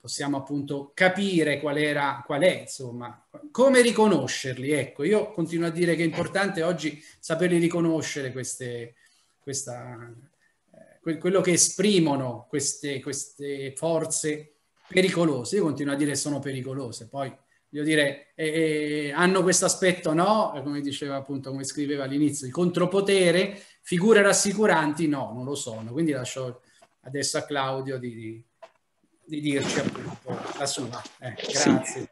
possiamo appunto capire qual, era, qual è, insomma, come riconoscerli. Ecco, io continuo a dire che è importante oggi saperli riconoscere queste, questa, eh, quello che esprimono queste, queste forze pericolose. Io continuo a dire che sono pericolose, poi voglio dire, eh, eh, hanno questo aspetto, no? Eh, come diceva appunto, come scriveva all'inizio, il contropotere, figure rassicuranti, no, non lo sono. Quindi lascio adesso a Claudio di, di, di dirci appunto la sua. Eh, grazie. Sì.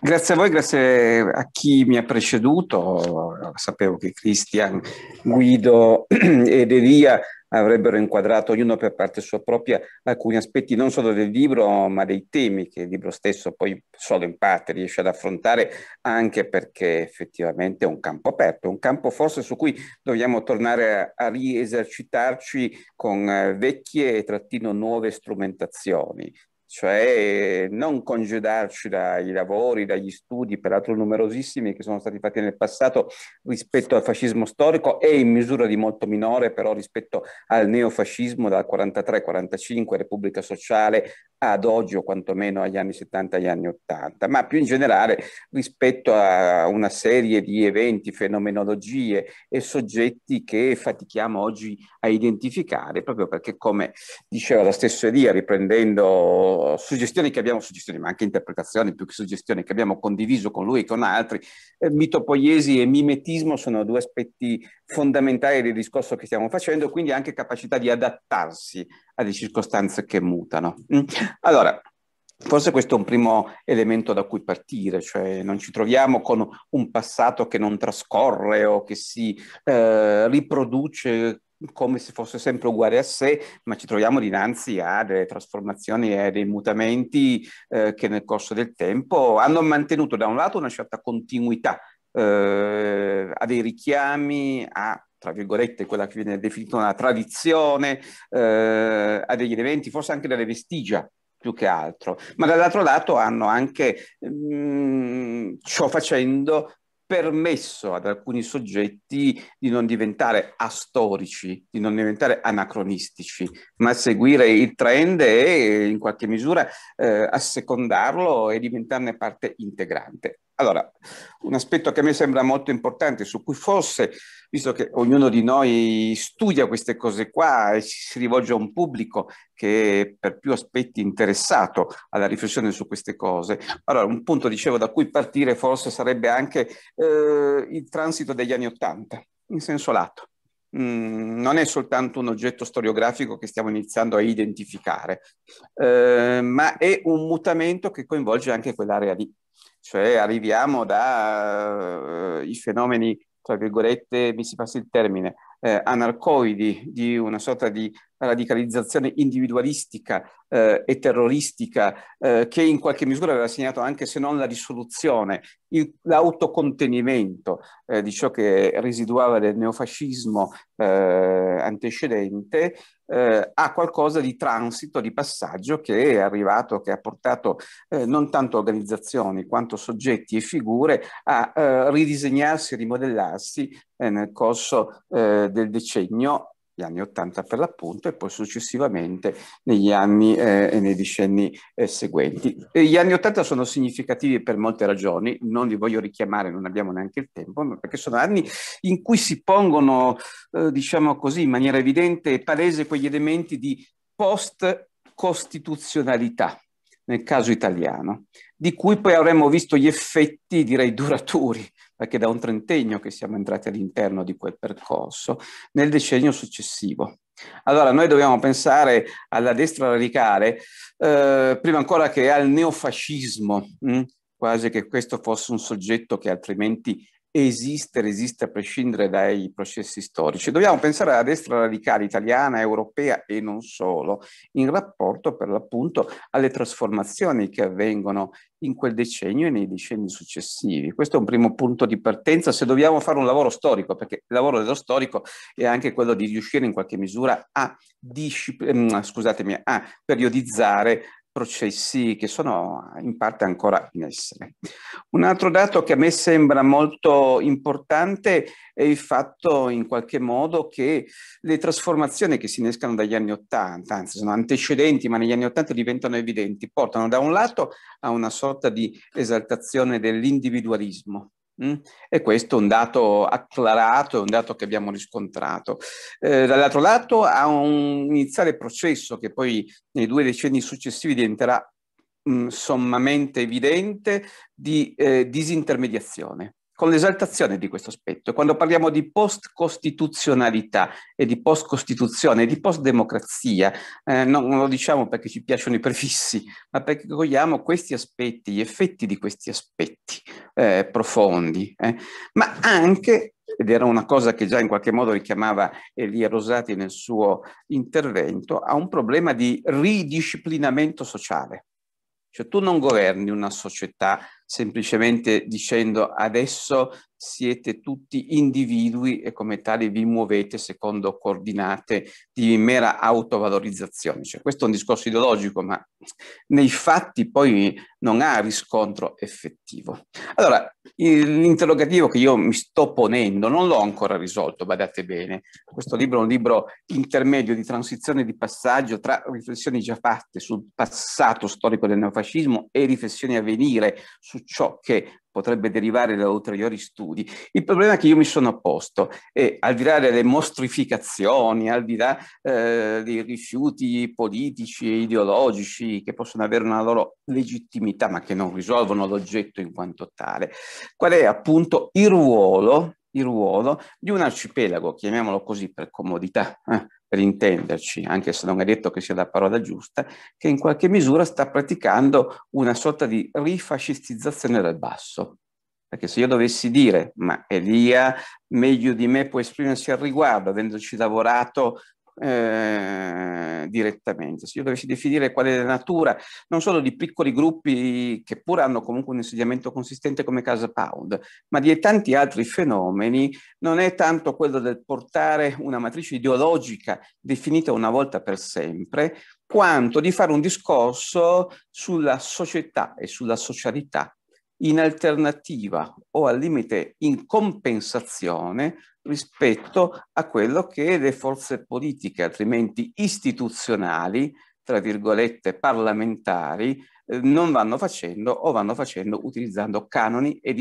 Grazie a voi, grazie a chi mi ha preceduto. Sapevo che Cristian, Guido *clears throat* ed Elia avrebbero inquadrato ognuno per parte sua propria alcuni aspetti non solo del libro ma dei temi che il libro stesso poi solo in parte riesce ad affrontare anche perché effettivamente è un campo aperto, un campo forse su cui dobbiamo tornare a, a riesercitarci con eh, vecchie e trattino nuove strumentazioni cioè non congedarci dai lavori, dagli studi, peraltro numerosissimi che sono stati fatti nel passato rispetto al fascismo storico e in misura di molto minore però rispetto al neofascismo dal 43-45, Repubblica Sociale, ad oggi o quantomeno agli anni 70 e agli anni 80, ma più in generale rispetto a una serie di eventi, fenomenologie e soggetti che fatichiamo oggi a identificare, proprio perché come diceva la stessa Elia, riprendendo suggestioni che abbiamo, suggestioni ma anche interpretazioni più che suggestioni che abbiamo condiviso con lui e con altri, eh, mitopoiesi e mimetismo sono due aspetti fondamentali del discorso che stiamo facendo, quindi anche capacità di adattarsi alle circostanze che mutano. Mm. Allora, forse questo è un primo elemento da cui partire, cioè non ci troviamo con un passato che non trascorre o che si eh, riproduce come se fosse sempre uguale a sé, ma ci troviamo dinanzi a delle trasformazioni e dei mutamenti eh, che nel corso del tempo hanno mantenuto da un lato una certa continuità eh, a dei richiami a tra virgolette, quella che viene definita una tradizione, eh, a degli elementi, forse anche delle vestigia più che altro, ma dall'altro lato hanno anche, mh, mm, ciò facendo, permesso ad alcuni soggetti di non diventare astorici, di non diventare anacronistici, ma seguire il trend e in qualche misura eh, assecondarlo e diventarne parte integrante. Allora, un aspetto che a me sembra molto importante, su cui forse, visto che ognuno di noi studia queste cose qua e si rivolge a un pubblico che è per più aspetti interessato alla riflessione su queste cose, allora un punto, dicevo, da cui partire forse sarebbe anche eh, il transito degli anni Ottanta, in senso lato. Mm, non è soltanto un oggetto storiografico che stiamo iniziando a identificare, eh, ma è un mutamento che coinvolge anche quell'area lì cioè arriviamo dai eh, uh, fenomeni, tra virgolette, mi si passa il termine, eh, anarcoidi di una sorta di radicalizzazione individualistica eh, e terroristica eh, che in qualche misura aveva segnato anche se non la risoluzione, il, l'autocontenimento eh, di ciò che residuava del neofascismo eh, antecedente, eh, a qualcosa di transito, di passaggio che è arrivato, che ha portato eh, non tanto organizzazioni quanto soggetti e figure a ridisegnarsi, rimodellarsi nel corso del decennio gli anni 80 per l'appunto e poi successivamente negli anni eh, e nei decenni eh, seguenti. E gli anni 80 sono significativi per molte ragioni, non li voglio richiamare, non abbiamo neanche il tempo, perché sono anni in cui si pongono, eh, diciamo così, in maniera evidente e palese quegli elementi di post-costituzionalità nel caso italiano, di cui poi avremmo visto gli effetti, direi, duraturi perché da un trentennio che siamo entrati all'interno di quel percorso, nel decennio successivo. Allora noi dobbiamo pensare alla destra radicale, eh, prima ancora che al neofascismo, mh? Mm? quasi che questo fosse un soggetto che altrimenti esiste, resiste a prescindere dai processi storici. Dobbiamo pensare alla destra radicale italiana, europea e non solo, in rapporto per l'appunto alle trasformazioni che avvengono in quel decennio e nei decenni successivi. Questo è un primo punto di partenza se dobbiamo fare un lavoro storico, perché il lavoro dello storico è anche quello di riuscire in qualche misura a, mm, scusatemi, a periodizzare processi che sono eh, in parte ancora in essere. Un altro dato che a me sembra molto importante è il fatto in qualche modo che le trasformazioni che si innescano dagli anni Ottanta, anzi sono antecedenti ma negli anni Ottanta diventano evidenti, portano da un lato a una sorta di esaltazione dell'individualismo Mm? E questo è un dato acclarato, è un dato che abbiamo riscontrato. Eh, dall'altro lato ha un iniziale processo che poi nei due decenni successivi diventerà mh, mm, sommamente evidente di eh, disintermediazione con l'esaltazione di questo aspetto. Quando parliamo di post-costituzionalità e di post-costituzione e di post-democrazia, eh, non, non lo diciamo perché ci piacciono i prefissi, ma perché cogliamo questi aspetti, gli effetti di questi aspetti eh, profondi, eh, ma anche ed era una cosa che già in qualche modo richiamava Elia Rosati nel suo intervento, a un problema di ridisciplinamento sociale. Cioè tu non governi una società semplicemente dicendo adesso siete tutti individui e come tali vi muovete secondo coordinate di mera autovalorizzazione. Cioè, questo è un discorso ideologico, ma nei fatti poi non ha riscontro effettivo. Allora, l'interrogativo che io mi sto ponendo non l'ho ancora risolto, badate bene. Questo libro è un libro intermedio di transizione di passaggio tra riflessioni già fatte sul passato storico del neofascismo e riflessioni a venire su ciò che potrebbe derivare da ulteriori studi. Il problema che io mi sono posto è, al di là delle mostrificazioni, al di là eh, dei rifiuti politici e ideologici che possono avere una loro legittimità ma che non risolvono l'oggetto in quanto tale, qual è appunto il ruolo il ruolo di un arcipelago, chiamiamolo così per comodità, eh, per intenderci, anche se non è detto che sia la parola giusta, che in qualche misura sta praticando una sorta di rifascistizzazione dal basso. Perché se io dovessi dire, ma Elia meglio di me può esprimersi al riguardo, avendoci lavorato eh, direttamente. Se io dovessi definire qual è la natura non solo di piccoli gruppi che pur hanno comunque un insediamento consistente come Casa Pound, ma di tanti altri fenomeni, non è tanto quello del portare una matrice ideologica definita una volta per sempre, quanto di fare un discorso sulla società e sulla socialità in alternativa o al limite in compensazione rispetto a quello che le forze politiche, altrimenti istituzionali, tra virgolette parlamentari, eh, non vanno facendo o vanno facendo utilizzando canoni e,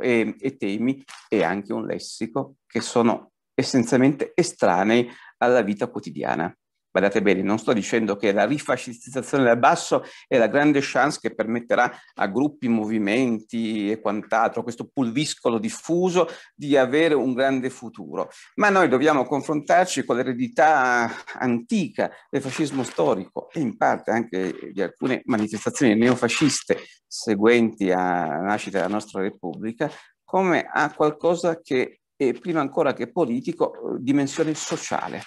e, e temi e anche un lessico che sono essenzialmente estranei alla vita quotidiana. Guardate bene, non sto dicendo che la rifascistizzazione dal basso è la grande chance che permetterà a gruppi, movimenti e quant'altro, questo pulviscolo diffuso, di avere un grande futuro. Ma noi dobbiamo confrontarci con l'eredità antica del fascismo storico e in parte anche di alcune manifestazioni neofasciste seguenti alla nascita della nostra Repubblica, come a qualcosa che è prima ancora che politico, dimensione sociale.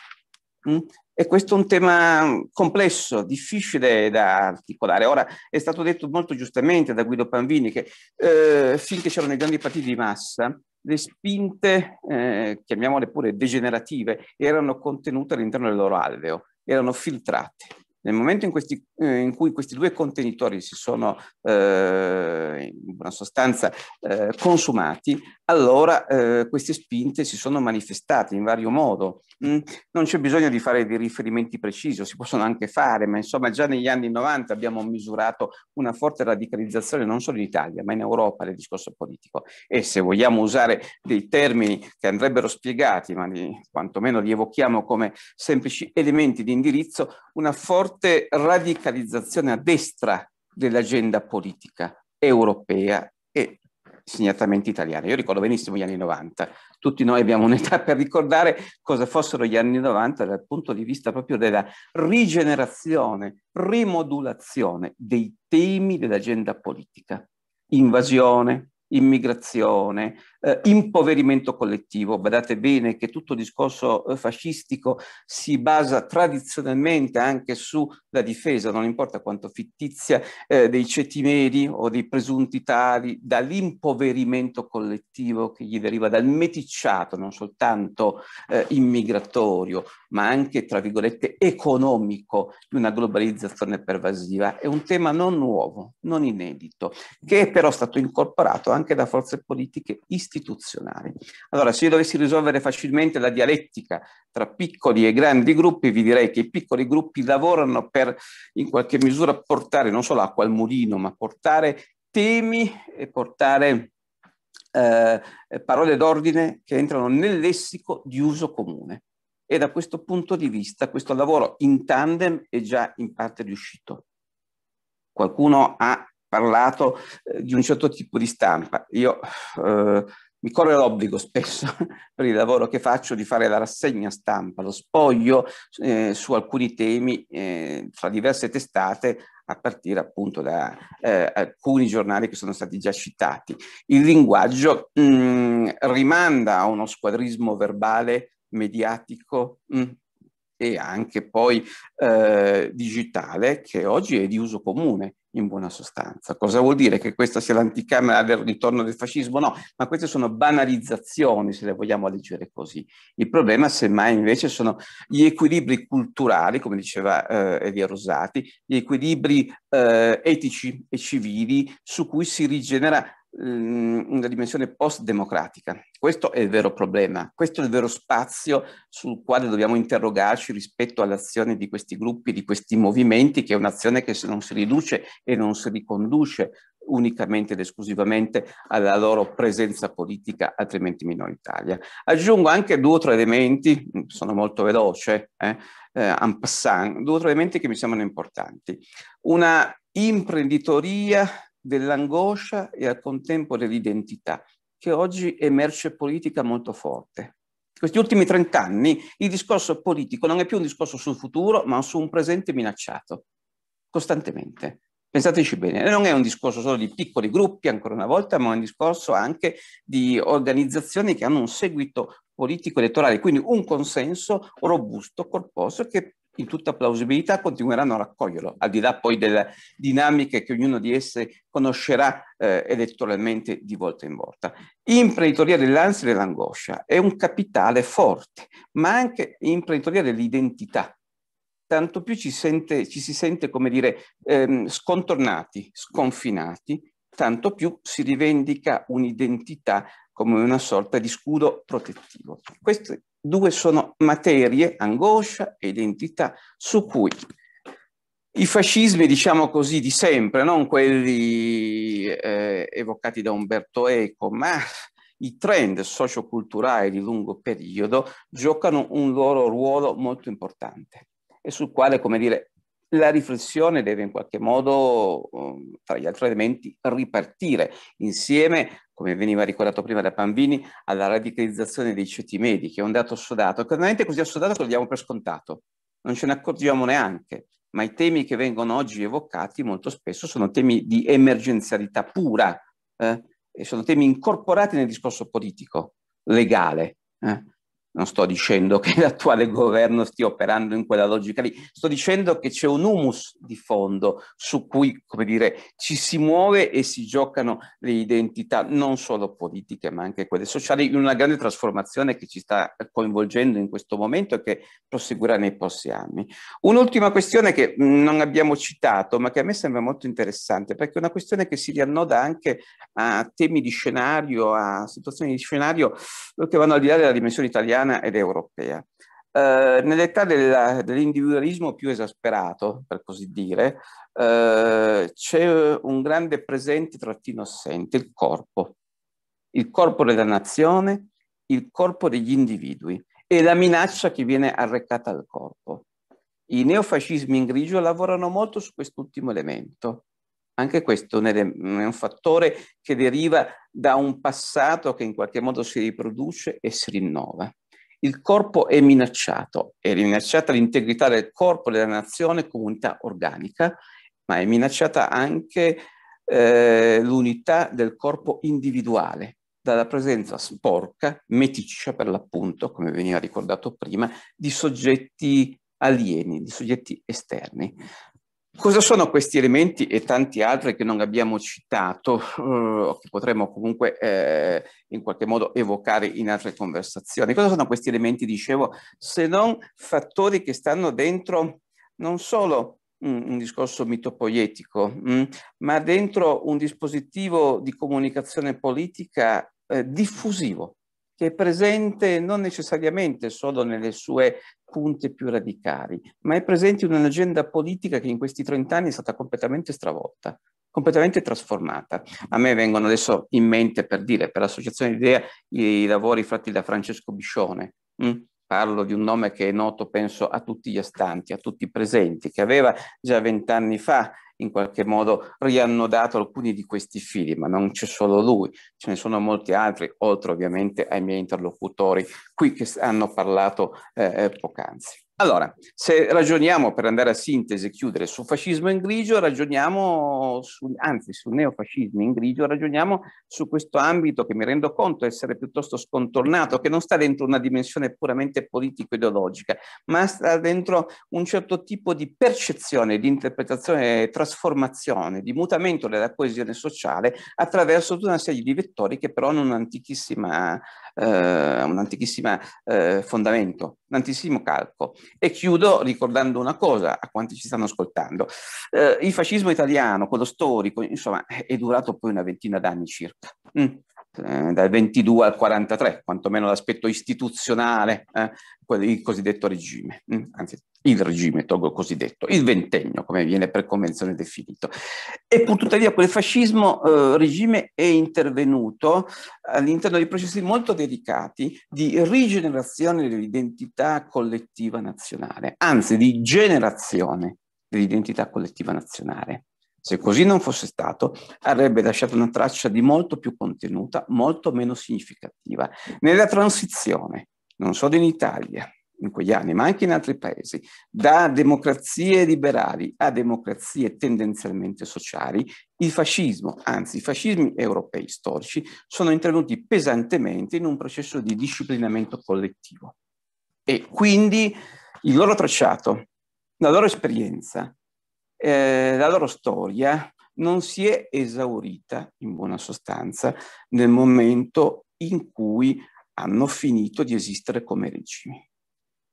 Mm? E questo è un tema complesso, difficile da articolare. Ora è stato detto molto giustamente da Guido Panvini che eh, finché c'erano i grandi partiti di massa, le spinte, eh, chiamiamole pure degenerative, erano contenute all'interno del loro alveo, erano filtrate nel momento in, questi, eh, in, cui questi due contenitori si sono eh, in buona sostanza eh, consumati, allora eh, queste spinte si sono manifestate in vario modo. Mm? Non c'è bisogno di fare dei riferimenti precisi, si possono anche fare, ma insomma già negli anni 90 abbiamo misurato una forte radicalizzazione non solo in Italia, ma in Europa del discorso politico. E se vogliamo usare dei termini che andrebbero spiegati, ma li, quantomeno li evochiamo come semplici elementi di indirizzo, una forte forte radicalizzazione a destra dell'agenda politica europea e segnatamente italiana. Io ricordo benissimo gli anni 90, tutti noi abbiamo un'età per ricordare cosa fossero gli anni 90 dal punto di vista proprio della rigenerazione, rimodulazione dei temi dell'agenda politica. Invasione, immigrazione, eh, impoverimento collettivo. Badate bene che tutto il discorso eh, fascistico si basa tradizionalmente anche sulla difesa, non importa quanto fittizia, eh, dei ceti medi o dei presunti tali, dall'impoverimento collettivo che gli deriva dal meticciato, non soltanto eh, immigratorio, ma anche, tra virgolette, economico di una globalizzazione pervasiva. È un tema non nuovo, non inedito, che è però stato incorporato anche da forze politiche istituzionali istituzionali. Allora, se io dovessi risolvere facilmente la dialettica tra piccoli e grandi gruppi, vi direi che i piccoli gruppi lavorano per in qualche misura portare non solo acqua al mulino, ma portare temi e portare eh, parole d'ordine che entrano nel lessico di uso comune. E da questo punto di vista questo lavoro in tandem è già in parte riuscito. Qualcuno ha parlato eh, di un certo tipo di stampa. Io eh, mi corre l'obbligo spesso *laughs* per il lavoro che faccio di fare la rassegna stampa, lo spoglio eh, su alcuni temi eh, fra diverse testate a partire appunto da eh, alcuni giornali che sono stati già citati. Il linguaggio mh, mm, rimanda a uno squadrismo verbale mediatico mh, mm, e anche poi eh, digitale che oggi è di uso comune in buona sostanza. Cosa vuol dire che questa sia l'anticamera del ritorno del fascismo? No, ma queste sono banalizzazioni, se le vogliamo leggere così. Il problema, semmai, invece, sono gli equilibri culturali, come diceva eh, Elia Rosati, gli equilibri eh, etici e civili su cui si rigenera Mm, una dimensione post-democratica. Questo è il vero problema, questo è il vero spazio sul quale dobbiamo interrogarci rispetto all'azione di questi gruppi, di questi movimenti, che è un'azione che se non si riduce e non si riconduce unicamente ed esclusivamente alla loro presenza politica, altrimenti minoritaria. Aggiungo anche due o tre elementi, sono molto veloce, eh, eh, en passant, due o tre elementi che mi sembrano importanti. Una imprenditoria dell'angoscia e al contempo dell'identità, che oggi è merce politica molto forte. Questi ultimi trent'anni il discorso politico non è più un discorso sul futuro, ma su un presente minacciato, costantemente. Pensateci bene, non è un discorso solo di piccoli gruppi, ancora una volta, ma è un discorso anche di organizzazioni che hanno un seguito politico elettorale, quindi un consenso robusto, corposo, che in tutta plausibilità continueranno a raccoglierlo, al di là poi delle dinamiche che ognuno di esse conoscerà eh, elettoralmente di volta in volta. Imprenditoria dell'ansia e dell'angoscia è un capitale forte, ma anche imprenditoria dell'identità. Tanto più ci, sente, ci, si sente, come dire, ehm, scontornati, sconfinati, tanto più si rivendica un'identità come una sorta di scudo protettivo. Queste due sono materie, angoscia e identità, su cui i fascismi, diciamo così, di sempre, non quelli eh, evocati da Umberto Eco, ma i trend socioculturali di lungo periodo giocano un loro ruolo molto importante e sul quale, come dire, la riflessione deve in qualche modo, uhm, tra gli altri elementi, ripartire insieme, come veniva ricordato prima da Pambini, alla radicalizzazione dei ceti medi, che è un dato assodato, che così assodato che lo diamo per scontato, non ce ne accorgiamo neanche, ma i temi che vengono oggi evocati molto spesso sono temi di emergenzialità pura, eh, e sono temi incorporati nel discorso politico, legale. Eh non sto dicendo che *laughs* l'attuale governo stia operando in quella logica lì, sto dicendo che c'è un humus di fondo su cui, come dire, ci si muove e si giocano le identità, non solo politiche, ma anche quelle sociali, in una grande trasformazione che ci sta coinvolgendo in questo momento e che proseguirà nei prossimi anni. Un'ultima questione che mm, non abbiamo citato, ma che a me sembra molto interessante, perché è una questione che si riannoda anche a temi di scenario, a situazioni di scenario che vanno al di là della dimensione italiana italiana ed europea. Eh, nell'età dell'individualismo più esasperato, per così dire, eh, c'è un grande presente trattino assente, il corpo. Il corpo della nazione, il corpo degli individui e la minaccia che viene arrecata al corpo. I neofascismi in grigio lavorano molto su quest'ultimo elemento. Anche questo è un fattore che deriva da un passato che in qualche modo si riproduce e si rinnova il corpo è minacciato, è minacciata l'integrità del corpo della nazione, comunità organica, ma è minacciata anche eh, l'unità del corpo individuale dalla presenza sporca, meticcia per l'appunto, come veniva ricordato prima, di soggetti alieni, di soggetti esterni. Cosa sono questi elementi e tanti altri che non abbiamo citato eh, che potremmo comunque eh, in qualche modo evocare in altre conversazioni? Cosa sono questi elementi, dicevo, se non fattori che stanno dentro non solo mm, un discorso mitopoietico, mm, ma dentro un dispositivo di comunicazione politica eh, diffusivo, che è presente non necessariamente solo nelle sue punte più radicali, ma è presente in un'agenda politica che in questi trent'anni è stata completamente stravolta completamente trasformata. A me vengono adesso in mente, per dire, per l'associazione Idea, i lavori fatti da Francesco Biscione. Mm? Parlo di un nome che è noto, penso, a tutti gli astanti, a tutti i presenti, che aveva già vent'anni fa in qualche modo riannodato alcuni di questi fili, ma non c'è solo lui, ce ne sono molti altri, oltre ovviamente ai miei interlocutori qui che hanno parlato eh, eh poc'anzi. Allora, se ragioniamo per andare a sintesi e chiudere sul fascismo in grigio, ragioniamo, su, anzi sul neofascismo in grigio, ragioniamo su questo ambito che mi rendo conto essere piuttosto scontornato, che non sta dentro una dimensione puramente politico-ideologica, ma sta dentro un certo tipo di percezione, di interpretazione, trasformazione, di mutamento della coesione sociale attraverso tutta una serie di vettori che però hanno un'antichissima, eh, un antichissimo eh, fondamento, un antichissimo calco. E chiudo ricordando una cosa a quanti ci stanno ascoltando. Eh, il fascismo italiano, quello storico, insomma, è durato poi una ventina d'anni circa. Mm. Eh, dal 22 al 43, quantomeno l'aspetto istituzionale, eh, il cosiddetto regime, mm, anzi il regime tolgo cosiddetto, il ventennio come viene per convenzione definito. E purtuttavia quel fascismo eh, regime è intervenuto all'interno di processi molto delicati di rigenerazione dell'identità collettiva nazionale, anzi di generazione dell'identità collettiva nazionale. Se così non fosse stato, avrebbe lasciato una traccia di molto più contenuta, molto meno significativa. Nella transizione, non solo in Italia, in quegli anni, ma anche in altri paesi, da democrazie liberali a democrazie tendenzialmente sociali, il fascismo, anzi i fascismi europei storici, sono intervenuti pesantemente in un processo di disciplinamento collettivo. E quindi il loro tracciato, la loro esperienza, eh, la loro storia non si è esaurita, in buona sostanza, nel momento in cui hanno finito di esistere come regimi.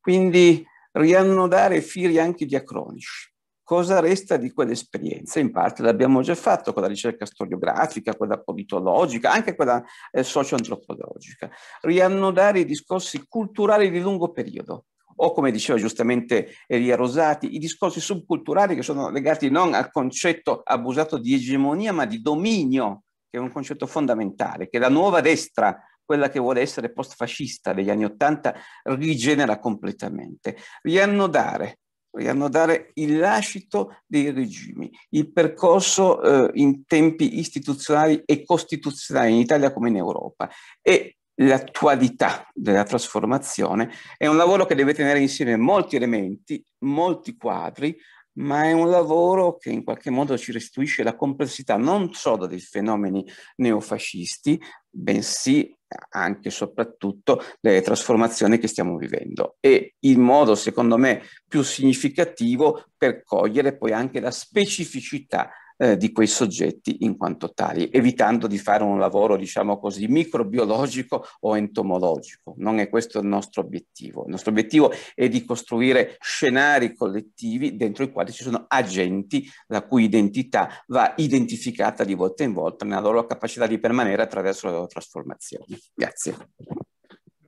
Quindi riannodare fili anche diacronici. Cosa resta di quell'esperienza? In parte l'abbiamo già fatto con la ricerca storiografica, quella politologica, anche quella eh, socio-antropologica. Riannodare i discorsi culturali di lungo periodo, o come diceva giustamente Elia Rosati, i discorsi subculturali che sono legati non al concetto abusato di egemonia, ma di dominio, che è un concetto fondamentale, che la nuova destra quella che vuole essere post-fascista degli anni Ottanta, rigenera completamente. Riannodare, riannodare il lascito dei regimi, il percorso eh, in tempi istituzionali e costituzionali in Italia come in Europa e l'attualità della trasformazione. È un lavoro che deve tenere insieme molti elementi, molti quadri, ma è un lavoro che in qualche modo ci restituisce la complessità non solo dei fenomeni neofascisti, bensì anche e soprattutto delle trasformazioni che stiamo vivendo e il modo secondo me più significativo per cogliere poi anche la specificità eh, di quei soggetti in quanto tali, evitando di fare un lavoro, diciamo così, microbiologico o entomologico. Non è questo il nostro obiettivo. Il nostro obiettivo è di costruire scenari collettivi dentro i quali ci sono agenti la cui identità va identificata di volta in volta nella loro capacità di permanere attraverso le loro trasformazioni. Grazie.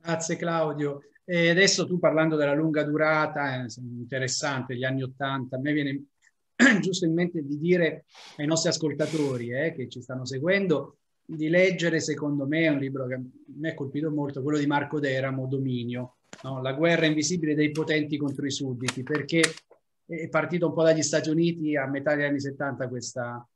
Grazie Claudio. E adesso tu parlando della lunga durata, è eh, interessante, gli anni Ottanta, a me viene *clears throat* giusto in mente di dire ai nostri ascoltatori eh, che ci stanno seguendo di leggere, secondo me, un libro che mi ha colpito molto, quello di Marco Deramo, Dominio, no? La guerra invisibile dei potenti contro i sudditi, perché è partito un po' dagli Stati Uniti a metà degli anni 70 questa,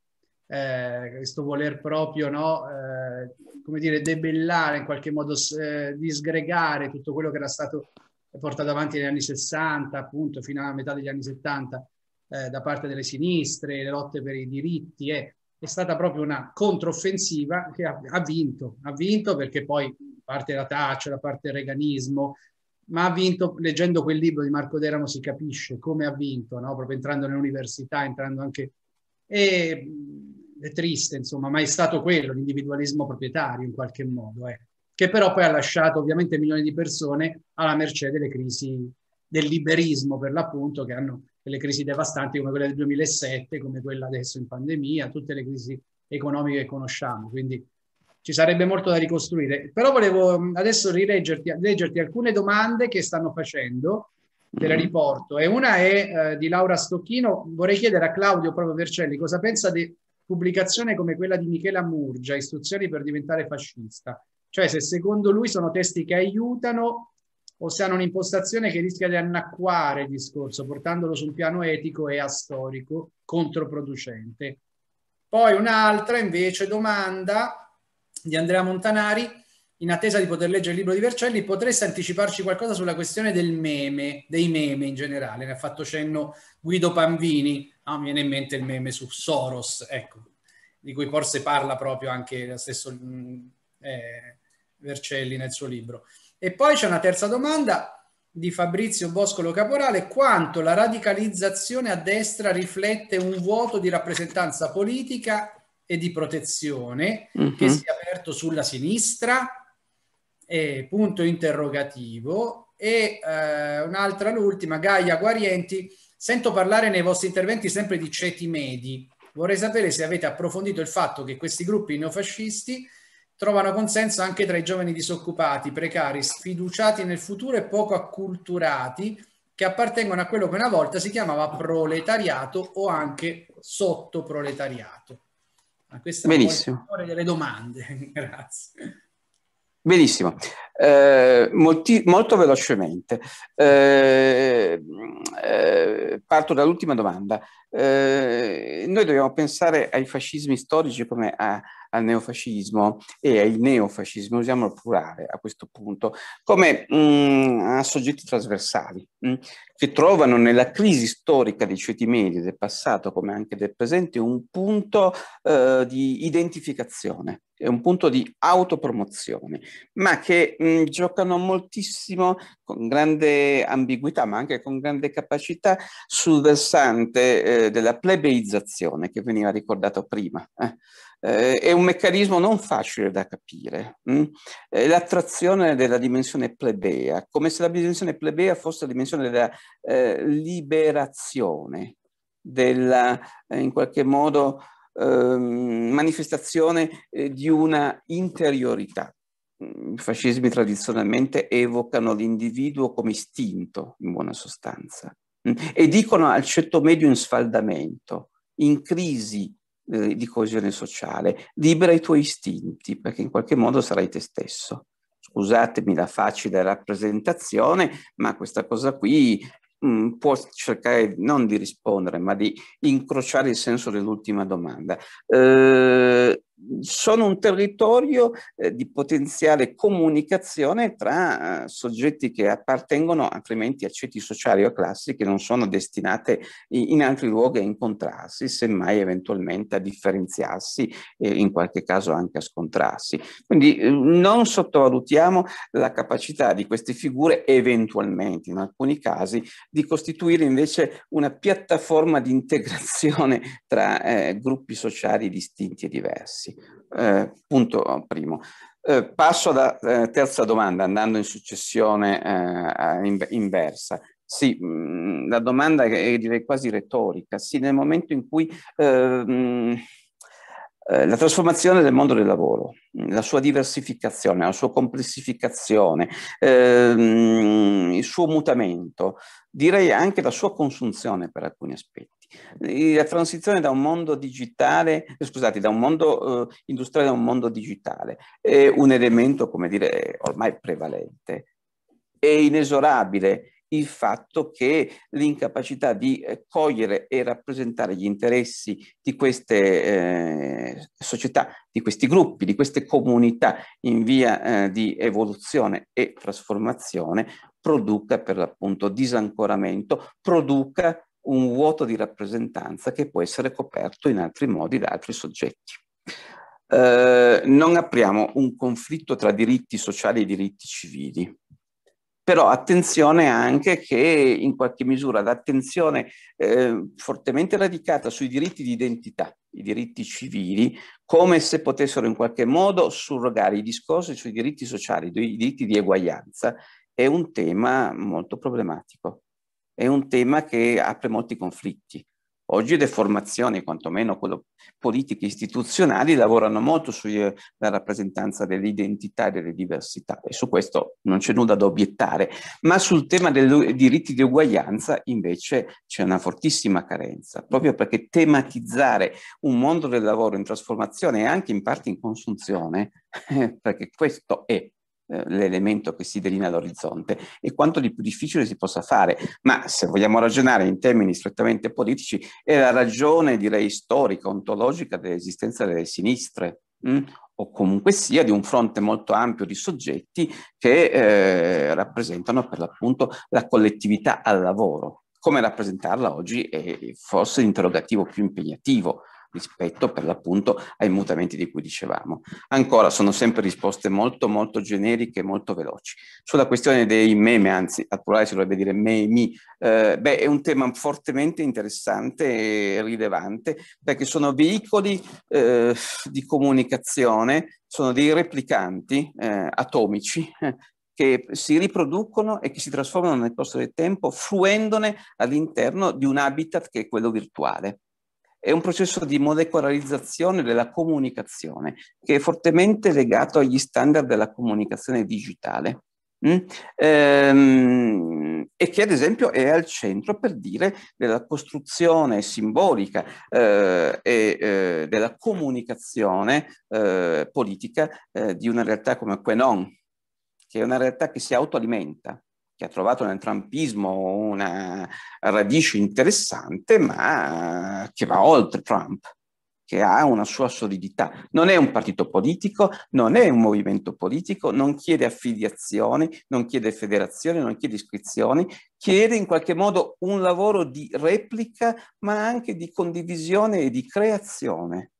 eh, questo voler proprio, no, eh, come dire, debellare, in qualche modo eh, disgregare tutto quello che era stato portato avanti negli anni 60, appunto, fino alla metà degli anni 70 eh, da parte delle sinistre, le lotte per i diritti, eh, è stata proprio una controffensiva che ha, ha, vinto, ha vinto perché poi parte la taccia, la parte il reganismo, ma ha vinto, leggendo quel libro di Marco Deramo si capisce come ha vinto, no? proprio entrando nell'università, entrando anche... E, mm, è triste, insomma, ma è stato quello, l'individualismo proprietario in qualche modo, eh, che però poi ha lasciato ovviamente milioni di persone alla mercé delle crisi del liberismo, per l'appunto, che hanno delle crisi devastanti come quella del 2007, come quella adesso in pandemia, tutte le crisi economiche che conosciamo. Quindi ci sarebbe molto da ricostruire. Però volevo adesso rileggerti leggerti alcune domande che stanno facendo, te le mm-hmm. riporto. E una è eh, di Laura Stocchino. Vorrei chiedere a Claudio proprio Vercelli cosa pensa di pubblicazione come quella di Michela Murgia, Istruzioni per diventare fascista. Cioè se secondo lui sono testi che aiutano o ossia un'impostazione che rischia di annacquare il discorso, portandolo su un piano etico e astorico, controproducente. Poi un'altra invece domanda di Andrea Montanari, in attesa di poter leggere il libro di Vercelli, potresti anticiparci qualcosa sulla questione del meme, dei meme in generale? Ne ha fatto cenno Guido Pambini, ah, mi viene in mente il meme su Soros, ecco, di cui forse parla proprio anche lo stesso mm, eh, Vercelli nel suo libro. E poi c'è una terza domanda di Fabrizio Boscolo Caporale, quanto la radicalizzazione a destra riflette un vuoto di rappresentanza politica e di protezione mm-hmm. che mhm. si è aperto sulla sinistra? Eh, punto interrogativo. E eh, un'altra, l'ultima, Gaia Guarienti, sento parlare nei vostri interventi sempre di ceti medi. Vorrei sapere se avete approfondito il fatto che questi gruppi neofascisti trovano consenso anche tra i giovani disoccupati, precari, sfiduciati nel futuro e poco acculturati, che appartengono a quello che una volta si chiamava proletariato o anche sottoproletariato. Ma questa Benissimo. è la delle domande. *laughs* Grazie. Benissimo. Eh, molti, molto velocemente, eh, eh, parto dall'ultima domanda. Eh, noi dobbiamo pensare ai fascismi storici come a, al neofascismo e al neofascismo, usiamo il plurale a questo punto, come mh, mm, a soggetti trasversali mh, mm, che trovano nella crisi storica dei ceti medi del passato come anche del presente un punto eh, di identificazione, un punto di autopromozione, ma che mh, mm, giocano moltissimo con grande ambiguità ma anche con grande capacità sul versante eh, della plebeizzazione che veniva ricordato prima. Eh. Eh, è un meccanismo non facile da capire. Mm. Eh, l'attrazione della dimensione plebea, come se la dimensione plebea fosse la dimensione della eh, liberazione, della eh, in qualche modo ehm, manifestazione di una interiorità Mm, i fascismi tradizionalmente evocano l'individuo come istinto, in buona sostanza, mm, e dicono al ceto medio in sfaldamento, in crisi eh, di coesione sociale, libera i tuoi istinti, perché in qualche modo sarai te stesso. Scusatemi la facile rappresentazione, ma questa cosa qui mh, mm, può cercare non di rispondere, ma di incrociare il senso dell'ultima domanda. Eh, sono un territorio eh, di potenziale comunicazione tra eh, soggetti che appartengono altrimenti a ceti sociali o classi che non sono destinate in, in altri luoghi a incontrarsi, semmai eventualmente a differenziarsi e eh, in qualche caso anche a scontrarsi. Quindi eh, non sottovalutiamo la capacità di queste figure eventualmente, in alcuni casi, di costituire invece una piattaforma di integrazione tra eh, gruppi sociali distinti e diversi interessi. Eh, punto primo. Eh, passo alla eh, terza domanda, andando in successione eh, in, inversa. Sì, mh, mm, la domanda è direi quasi retorica. Sì, nel momento in cui mh, ehm, eh, la trasformazione del mondo del lavoro, mm, la sua diversificazione, la sua complessificazione, ehm, il suo mutamento, direi anche la sua consunzione per alcuni aspetti. Ehm, la transizione da un mondo digitale, scusate, da un mondo eh, industriale a un mondo digitale è un elemento, come dire, ormai prevalente. È inesorabile il fatto che l'incapacità di eh, cogliere e rappresentare gli interessi di queste eh, società, di questi gruppi, di queste comunità in via eh, di evoluzione e trasformazione produca per l'appunto disancoramento, produca un vuoto di rappresentanza che può essere coperto in altri modi da altri soggetti. Eh, non apriamo un conflitto tra diritti sociali e diritti civili. Però attenzione anche che in qualche misura l'attenzione eh, fortemente radicata sui diritti di identità, i diritti civili, come se potessero in qualche modo surrogare i discorsi sui diritti sociali, i diritti di eguaglianza, è un tema molto problematico è un tema che apre molti conflitti. Oggi le formazioni, quantomeno quelle politiche istituzionali, lavorano molto sulla eh, rappresentanza dell'identità e delle diversità e su questo non c'è nulla da obiettare, ma sul tema dei diritti di uguaglianza invece c'è una fortissima carenza, proprio perché tematizzare un mondo del lavoro in trasformazione e anche in parte in consunzione, *laughs* perché questo è eh, l'elemento che si delinea all'orizzonte e quanto di più difficile si possa fare. Ma se vogliamo ragionare in termini strettamente politici, è la ragione, direi, storica, ontologica dell'esistenza delle sinistre. Mh? Mm? o comunque sia di un fronte molto ampio di soggetti che eh, rappresentano per l'appunto la collettività al lavoro. Come rappresentarla oggi è forse l'interrogativo più impegnativo rispetto per l'appunto ai mutamenti di cui dicevamo. Ancora sono sempre risposte molto molto generiche e molto veloci. Sulla questione dei meme, anzi al plurale si dovrebbe dire memi, eh, beh è un tema fortemente interessante e rilevante perché sono veicoli eh, di comunicazione, sono dei replicanti eh, atomici *laughs* che si riproducono e che si trasformano nel corso del tempo, fluendone all'interno di un habitat che è quello virtuale è un processo di molecolarizzazione della comunicazione che è fortemente legato agli standard della comunicazione digitale mm? ehm, e che ad esempio è al centro per dire della costruzione simbolica eh, e eh, della comunicazione eh, politica eh, di una realtà come Quenon, che è una realtà che si autoalimenta che ha trovato nel Trumpismo una radice interessante, ma che va oltre Trump che ha una sua solidità. Non è un partito politico, non è un movimento politico, non chiede affiliazioni, non chiede federazioni, non chiede iscrizioni, chiede in qualche modo un lavoro di replica, ma anche di condivisione e di creazione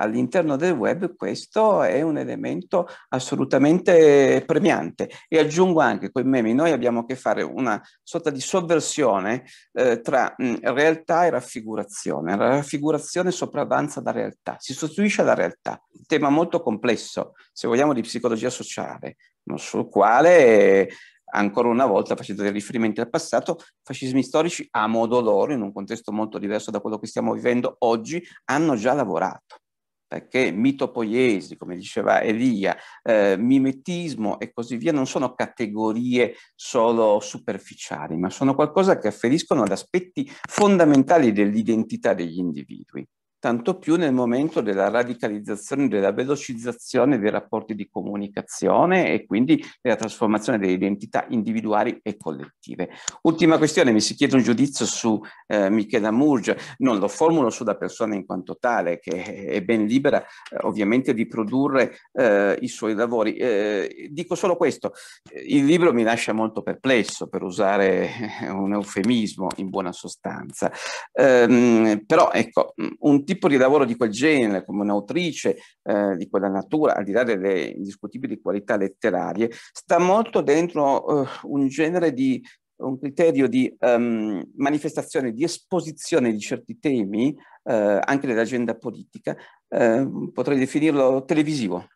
all'interno del web, questo è un elemento assolutamente premiante. E aggiungo anche con i memi, noi abbiamo a che fare una sorta di sovversione eh, tra mh, mm, realtà e raffigurazione. La raffigurazione sopravvanza la realtà, si sostituisce alla realtà. Un tema molto complesso, se vogliamo, di psicologia sociale, sul quale... Eh, ancora una volta facendo dei riferimenti al passato, fascismi storici a modo loro, in un contesto molto diverso da quello che stiamo vivendo oggi, hanno già lavorato perché mitopoiesi, come diceva Elia, eh, mimetismo e così via, non sono categorie solo superficiali, ma sono qualcosa che afferiscono ad aspetti fondamentali dell'identità degli individui tanto più nel momento della radicalizzazione, della velocizzazione dei rapporti di comunicazione e quindi della trasformazione delle identità individuali e collettive. Ultima questione, mi si chiede un giudizio su eh, Michela Murge, non lo formulo sulla persona in quanto tale, che è ben libera eh, ovviamente di produrre eh, i suoi lavori. Eh, dico solo questo, il libro mi lascia molto perplesso, per usare eh, un eufemismo in buona sostanza, ehm, però ecco, un tipo di lavoro di quel genere, come un'autrice eh, di quella natura, al di là delle indiscutibili qualità letterarie, sta molto dentro eh, un genere di un criterio di um, manifestazione, di esposizione di certi temi, eh, anche dell'agenda politica, eh, potrei definirlo televisivo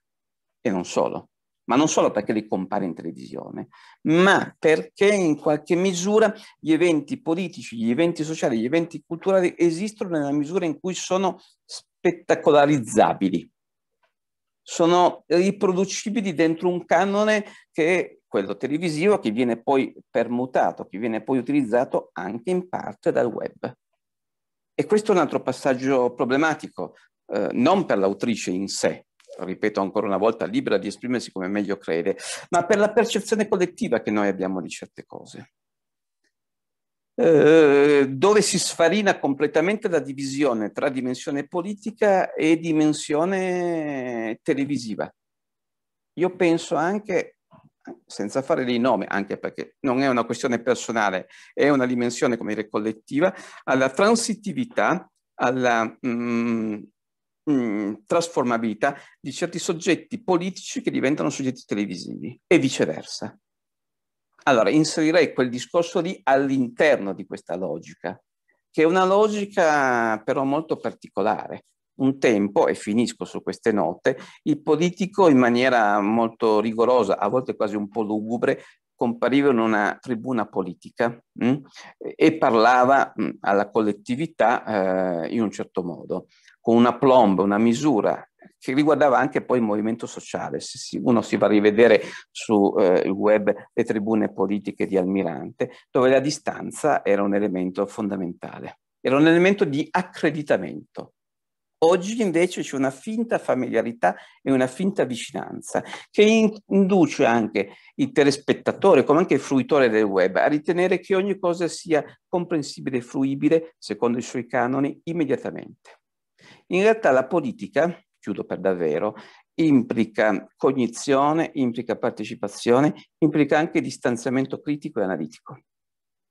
e non solo ma non solo perché li compare in televisione, ma perché in qualche misura gli eventi politici, gli eventi sociali, gli eventi culturali esistono nella misura in cui sono spettacolarizzabili, sono riproducibili dentro un canone che è quello televisivo che viene poi permutato, che viene poi utilizzato anche in parte dal web. E questo è un altro passaggio problematico, eh, non per l'autrice in sé, ripeto ancora una volta, libera di esprimersi come meglio crede, ma per la percezione collettiva che noi abbiamo di certe cose. Eh, dove si sfarina completamente la divisione tra dimensione politica e dimensione televisiva. Io penso anche, senza fare dei nomi, anche perché non è una questione personale, è una dimensione, come dire, collettiva, alla transitività, alla... Mh, mm, Mm, trasformabilità di certi soggetti politici che diventano soggetti televisivi e viceversa. Allora, inserirei quel discorso lì all'interno di questa logica, che è una logica però molto particolare. Un tempo, e finisco su queste note, il politico in maniera molto rigorosa, a volte quasi un po' lugubre, compariva in una tribuna politica mh, mm, e parlava mh, mm, alla collettività eh, in un certo modo con una plomb, una misura che riguardava anche poi il movimento sociale. Se uno si va a rivedere sul eh, web le tribune politiche di Almirante, dove la distanza era un elemento fondamentale, era un elemento di accreditamento. Oggi invece c'è una finta familiarità e una finta vicinanza che induce anche il telespettatore, come anche il fruitore del web, a ritenere che ogni cosa sia comprensibile e fruibile, secondo i suoi canoni, immediatamente. In realtà la politica, chiudo per davvero, implica cognizione, implica partecipazione, implica anche distanziamento critico e analitico.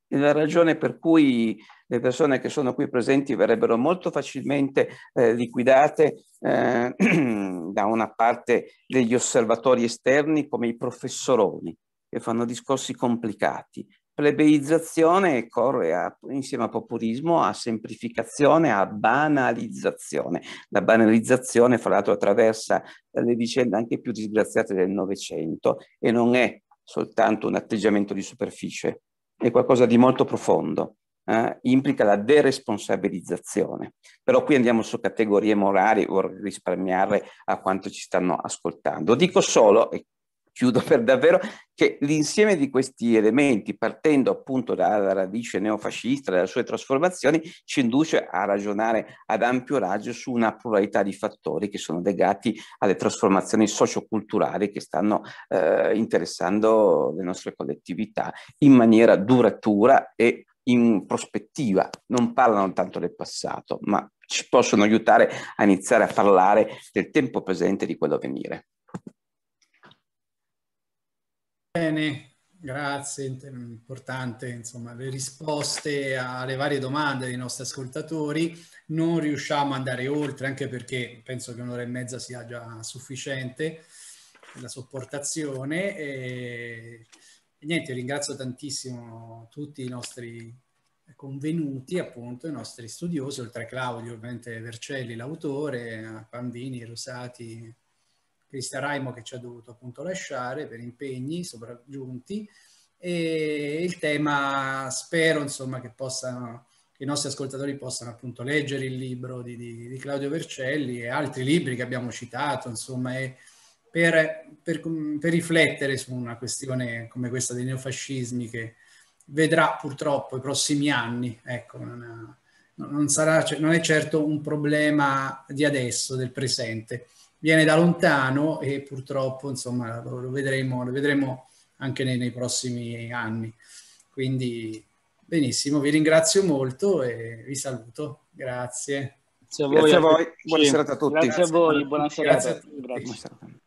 È la ragione per cui le persone che sono qui presenti verrebbero molto facilmente eh, liquidate eh, *clears throat* da una parte degli osservatori esterni come i professoroni che fanno discorsi complicati, plebeizzazione corre a, insieme a populismo, a semplificazione, a banalizzazione. La banalizzazione, fra l'altro, attraversa le vicende anche più disgraziate del Novecento e non è soltanto un atteggiamento di superficie, è qualcosa di molto profondo. Eh? implica la deresponsabilizzazione. Però qui andiamo su categorie morali, vorrei risparmiare a quanto ci stanno ascoltando. Dico solo, e chiudo per davvero, che l'insieme di questi elementi, partendo appunto dalla radice neofascista, dalle sue trasformazioni, ci induce a ragionare ad ampio raggio su una pluralità di fattori che sono legati alle trasformazioni socioculturali che stanno eh, interessando le nostre collettività in maniera duratura e in prospettiva. Non parlano tanto del passato, ma ci possono aiutare a iniziare a parlare del tempo presente e di quello a venire. Bene, grazie, importante, insomma, le risposte alle varie domande dei nostri ascoltatori. Non riusciamo ad andare oltre, anche perché penso che un'ora e mezza sia già sufficiente la sopportazione. E, e niente, ringrazio tantissimo tutti i nostri convenuti, appunto, i nostri studiosi, oltre a Claudio, ovviamente Vercelli, l'autore, Pandini, Rosati, Cristian Raimo che ci ha dovuto appunto lasciare per impegni sopraggiunti e il tema spero insomma che possano che i nostri ascoltatori possano appunto leggere il libro di, di, di Claudio Vercelli e altri libri che abbiamo citato insomma e per, per, per riflettere su una questione come questa dei neofascismi che vedrà purtroppo i prossimi anni ecco non, non sarà, cioè, non è certo un problema di adesso del presente viene da lontano e purtroppo insomma, lo, lo, vedremo, lo vedremo anche nei, nei prossimi anni. Quindi benissimo, vi ringrazio molto e vi saluto. Grazie. Grazie a voi. Grazie a voi. Buona serata a tutti. Grazie, grazie a voi, buona serata. Grazie a tutti. Grazie.